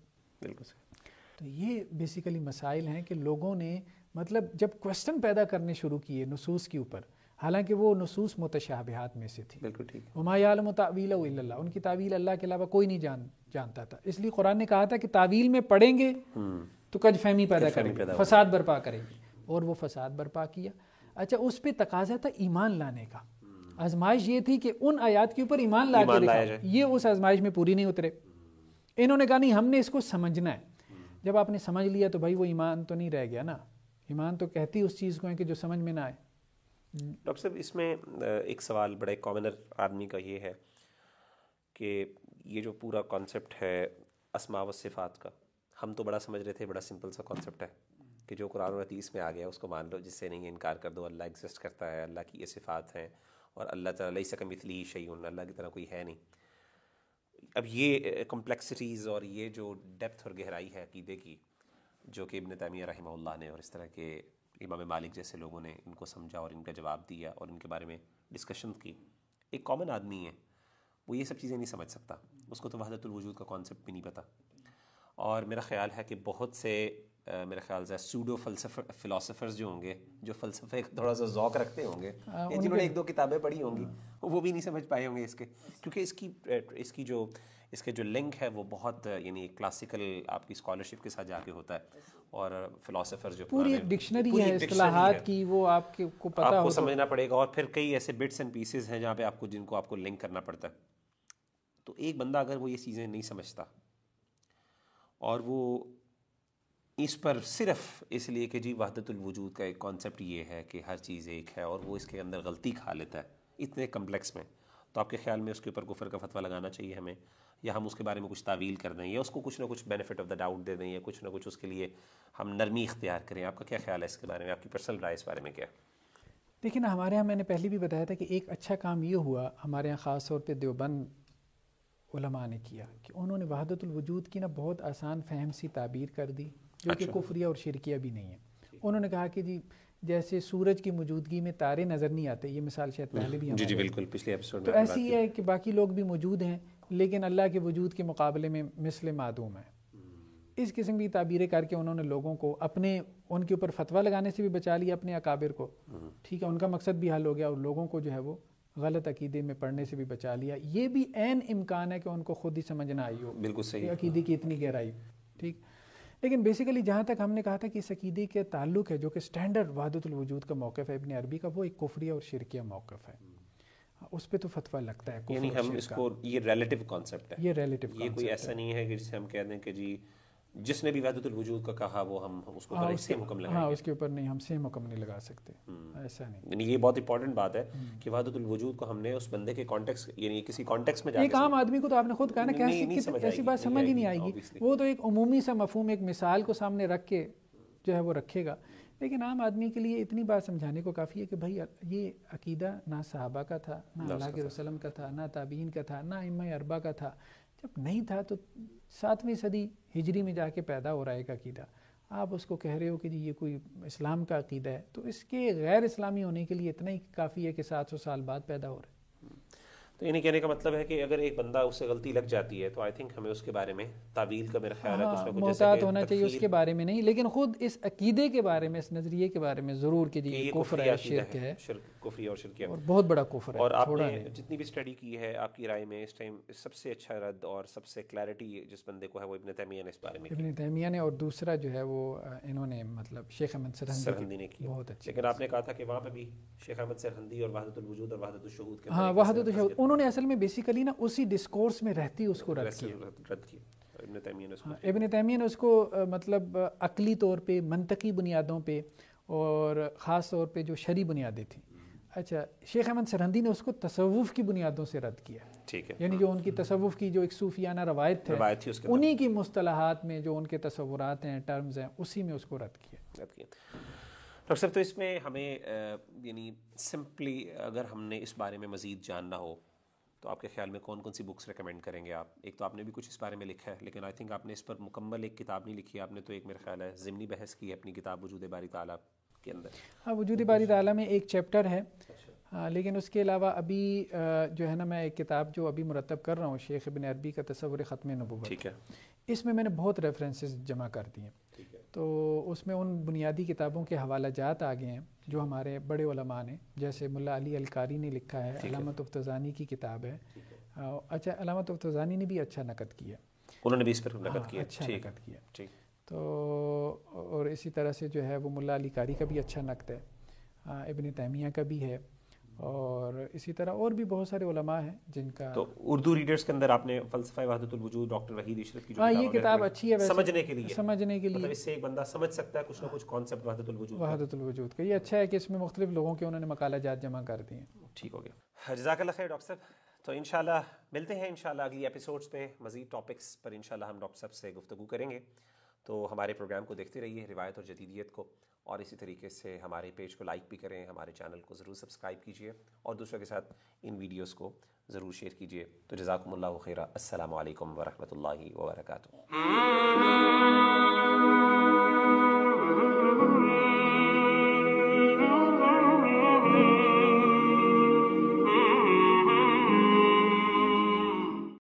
बिल्कुल सही तो ये बेसिकली मसाइल हैं कि लोगों ने मतलब जब क्वेश्चन पैदा करने शुरू किए नसूस के ऊपर हालांकि वो नसूस मुतशाबिहात में से थी बिल्कुल ठीक हमायालम तावील उनकी तावील अल्लाह के अलावा कोई नहीं जान जानता था इसलिए कुरान ने कहा था कि तावील में पढ़ेंगे हम्म। तो कज फहमी पैदा करेगी फसाद बर्पा करेगी और वो फसाद बर्पा किया अच्छा उस पर तकाजा था ईमान लाने का आजमाइश ये थी कि उन आयात के ऊपर ईमान ला के ये उस आजमाइश में पूरी नहीं उतरे इन्होंने कहा नहीं हमने इसको समझना है जब आपने समझ लिया तो भाई वो ईमान तो नहीं रह गया ना ईमान तो कहती उस चीज़ को है कि जो समझ में ना आए डॉक्टर साहब इसमें एक सवाल बड़े कॉमनर आदमी का ये है कि ये जो पूरा कॉन्सेप्ट है असमावत सिफात का हम तो बड़ा समझ रहे थे बड़ा सिंपल सा कॉन्सेप्ट है कि जो कुरान और हदीस में आ गया उसको मान लो जिससे नहीं इनकार कर दो अल्लाह एग्जिस्ट करता है अल्लाह की ये सिफ़ात हैं और अल्लाह ताला लई सकम इतली ही शही अल्लाह की तरह कोई है नहीं अब ये कम्प्लेक्सिटीज़ और ये जो डेप्थ और गहराई है अकीदे की जो कि इबन तैमिया रहमा ने और इस तरह के इमाम मालिक जैसे लोगों ने इनको समझा और इनका जवाब दिया और इनके बारे में डिस्कशन की एक कॉमन आदमी है वो ये सब चीज़ें नहीं समझ सकता उसको तो वहादतुल वजूद का कॉन्सेप्ट भी नहीं पता और मेरा ख्याल है कि बहुत से Uh, मेरे ख्याल से सूडो फिलासफर्स जो होंगे जो फलसफे थोड़ा सा जौक रखते होंगे या हाँ, जिन्होंने एक दो किताबें पढ़ी होंगी वो भी नहीं समझ पाए होंगे इसके क्योंकि इसकी इसकी जो इसके जो लिंक है वो बहुत यानी क्लासिकल आपकी स्कॉलरशिप के साथ जाके होता है और फिलासफर जो पूरी डिक्शनरी है इस्लाहात की वो आपके को पता आपको समझना पड़ेगा और फिर कई ऐसे बिट्स एंड पीसेज हैं जहाँ पे आपको जिनको आपको लिंक करना पड़ता है तो एक बंदा अगर वो ये चीज़ें नहीं समझता और वो इस पर सिर्फ इसलिए कि जी वहदतुलवजूद का एक कॉन्सेप्ट ये है कि हर चीज़ एक है और वो इसके अंदर गलती खा लेता है इतने कम्प्लेक्स में तो आपके ख्याल में उसके ऊपर गुफर का फतवा लगाना चाहिए हमें या हम उसके बारे में कुछ तावील कर दें या उसको कुछ ना कुछ बेनिफिट ऑफ द डाउट दे दें या कुछ ना कुछ उसके लिए हम नरमी इख्तियार करें आपका क्या ख्याल है इसके बारे में आपकी पर्सनल राय इस बारे में क्या देखिए ना हमारे यहाँ मैंने पहले भी बताया था कि एक अच्छा काम ये हुआ हमारे यहाँ ख़ास तौर पर देवबंद उलमा ने किया कि उन्होंने वहादतुल वजूद की ना बहुत आसान फहम सी ताबीर कर दी जो अच्छा। कि कुफरिया और शिरकिया भी नहीं है उन्होंने कहा कि जी जैसे सूरज की मौजूदगी में तारे नज़र नहीं आते ये मिसाल शायद पहले भी जी जी बिल्कुल पिछले एपिसोड तो ऐसी है कि बाकी लोग भी मौजूद हैं लेकिन अल्लाह के वजूद के मुकाबले में मिसल मादूम है इस किस्म की ताबीरें करके उन्होंने लोगों को अपने उनके ऊपर फतवा लगाने से भी बचा लिया अपने अकाबिर को हम्म। ठीक है उनका मकसद भी हल हो गया और लोगों को जो है वो गलत अकीदे में पढ़ने से भी बचा लिया ये भी एन इम्कान है कि उनको खुद ही समझ ना आई हो बिल्कुल सही अकीदे की इतनी गहराई ठीक लेकिन बेसिकली जहाँ तक हमने कहा था कि इस अकीदे के ताल्लुक है जो कि स्टैंडर्ड वजूद का मौक़ है इबन अरबी का वो एक कुफरिया और शिरकिया मौक़ है उस पे तो फतवा लगता है यानी हम इसको ये रिलेटिव कॉन्सेप्ट है ये रिलेटिव ये कोई ऐसा नहीं है कि जिससे हम कह दें कि जी जिसने भी वैदतुल वजूद का कहा वो हम उसको हाँ, उसके हुक्म हाँ, लगाएंगे हाँ उसके ऊपर नहीं हम सेम हुक्म नहीं लगा सकते हम्म। ऐसा नहीं यानी ये बहुत इंपॉर्टेंट बात है हम्म। कि वैदतुल वजूद को हमने उस बंदे के कॉन्टेक्स्ट यानी किसी कॉन्टेक्स्ट में एक आम आदमी को तो आपने खुद कहा ना कैसे ऐसी बात समझ ही नहीं आएगी वो तो एक अमूमी सा मफहम एक मिसाल को सामने रख के जो है वो रखेगा लेकिन आम आदमी के लिए इतनी बात समझाने को काफ़ी है कि भाई ये अकीदा ना साहबा का था ना अल्लाह के वसलम का था ना ताबीन का था ना इम अरबा का था जब नहीं था तो सातवीं सदी हिजरी में जाके पैदा हो रहा है एक अकीदा आप उसको कह रहे हो कि जी ये कोई इस्लाम का अकीदा है तो इसके गैर इस्लामी होने के लिए इतना ही काफ़ी है कि सात सौ साल बाद पैदा हो रहा है तो इन्हें कहने का मतलब है कि अगर एक बंदा उससे गलती लग जाती है तो आई थिंक हमें उसके बारे में तावील का मेरा ख्याल हाँ, है तो उसमें होना चाहिए उसके बारे में नहीं लेकिन खुद इस अकीदे के बारे में इस नज़रिए के बारे में ज़रूर कि ये कुफर है शिरक है कुफरी और शिरक और बहुत बड़ा कुफर और आपने जितनी भी स्टडी की है आपकी राय में इस टाइम सबसे अच्छा रद्द और सबसे क्लैरिटी जिस बंदे को है वो इबन तैमिया ने इस बारे में इबन तैमिया ने और दूसरा जो है वो इन्होंने मतलब शेख अहमद सरहंदी ने किया बहुत अच्छा लेकिन आपने कहा था कि वहाँ पर भी शेख अहमद सरहंदी और वहादतुल वजूद और वहादतुल शहूद के हाँ वहादतुल शहूद उन्होंने असल में बेसिकली ना उसी डिस्कोर्स में रहती उसको रद्द किया इबन तैमिया ने उसको हाँ, मतलब अकली तौर पे मनतकी बुनियादों पे और ख़ास तौर पे जो शरी बुनियादें थी हम्म। अच्छा शेख अहमद सरहंदी ने उसको तसवुफ़ की बुनियादों से रद्द किया ठीक है यानी जो हाँ। उनकी तसवुफ़ की जो एक सूफियाना रवायत थे रवायत थी उन्हीं की मुस्तलाहत में जो उनके तस्वुरात हैं टर्म्स हैं उसी में उसको रद्द किया रद्द किया डॉक्टर साहब तो इसमें हमें यानी सिंपली अगर हमने इस बारे में मज़ीद जानना हो तो आपके ख्याल में कौन कौन सी बुक्स रिकमेंड करेंगे आप एक तो आपने भी कुछ इस बारे में लिखा है लेकिन आई थिंक आपने इस पर मुकम्मल एक किताब नहीं लिखी आपने तो एक मेरा ख्याल है ज़िमनी बहस की अपनी किताब वजूद बारी ताला के अंदर हाँ वजूद बारी ताला में एक चैप्टर है आ, अच्छा। हाँ, लेकिन उसके अलावा अभी आ, जो है ना मैं एक किताब जो अभी मुरतब कर रहा हूँ शेख इबन अरबी का तस्वर ख़त्म नबू ठीक है इसमें मैंने बहुत रेफरेंसेस जमा कर दिए हैं तो उसमें उन बुनियादी किताबों के हवाला जात आ गए हैं जो हमारे बड़े उलमा ने जैसे मुला अली अलकारी ने लिखा है अलामत अफ्तजानी की किताब है अच्छा अलामत अफ्तजानी ने भी अच्छा नकद किया उन्होंने भी इस पर नकद हाँ, किया अच्छा नकद किया तो और इसी तरह से जो है वो मुला अली कारी का भी अच्छा नकद है इबन तैमिया का भी है और इसी तरह और भी बहुत सारे उलमा हैं जिनका तो उर्दू रीडर्स के अंदर आपने फलसफा वहादतुल वजूद डॉक्टर वहीद इशरत की जो हाँ, ये किताब अच्छी है समझने के लिए समझने के मतलब लिए मतलब इससे एक बंदा समझ सकता है कुछ ना कुछ कॉन्सेप्ट वहादतुल वजूद वहादतुल वजूद का ये अच्छा है कि इसमें मुख्तलिफ लोगों के उन्होंने मकाला जात जमा कर दिए ठीक हो गया जजाकल्ला खैर डॉक्टर साहब तो इन मिलते हैं इन अगली एपिसोड्स में मज़ीद टॉपिक्स पर इन हम डॉक्टर साहब से गुफ्तु करेंगे तो हमारे प्रोग्राम को देखते रहिए रिवायत और जदीदियत को और इसी तरीके से हमारे पेज को लाइक भी करें हमारे चैनल को ज़रूर सब्सक्राइब कीजिए और दूसरों के साथ इन वीडियोस को ज़रूर शेयर कीजिए तो जजाकम्ला खैर असल वरहमल वर्का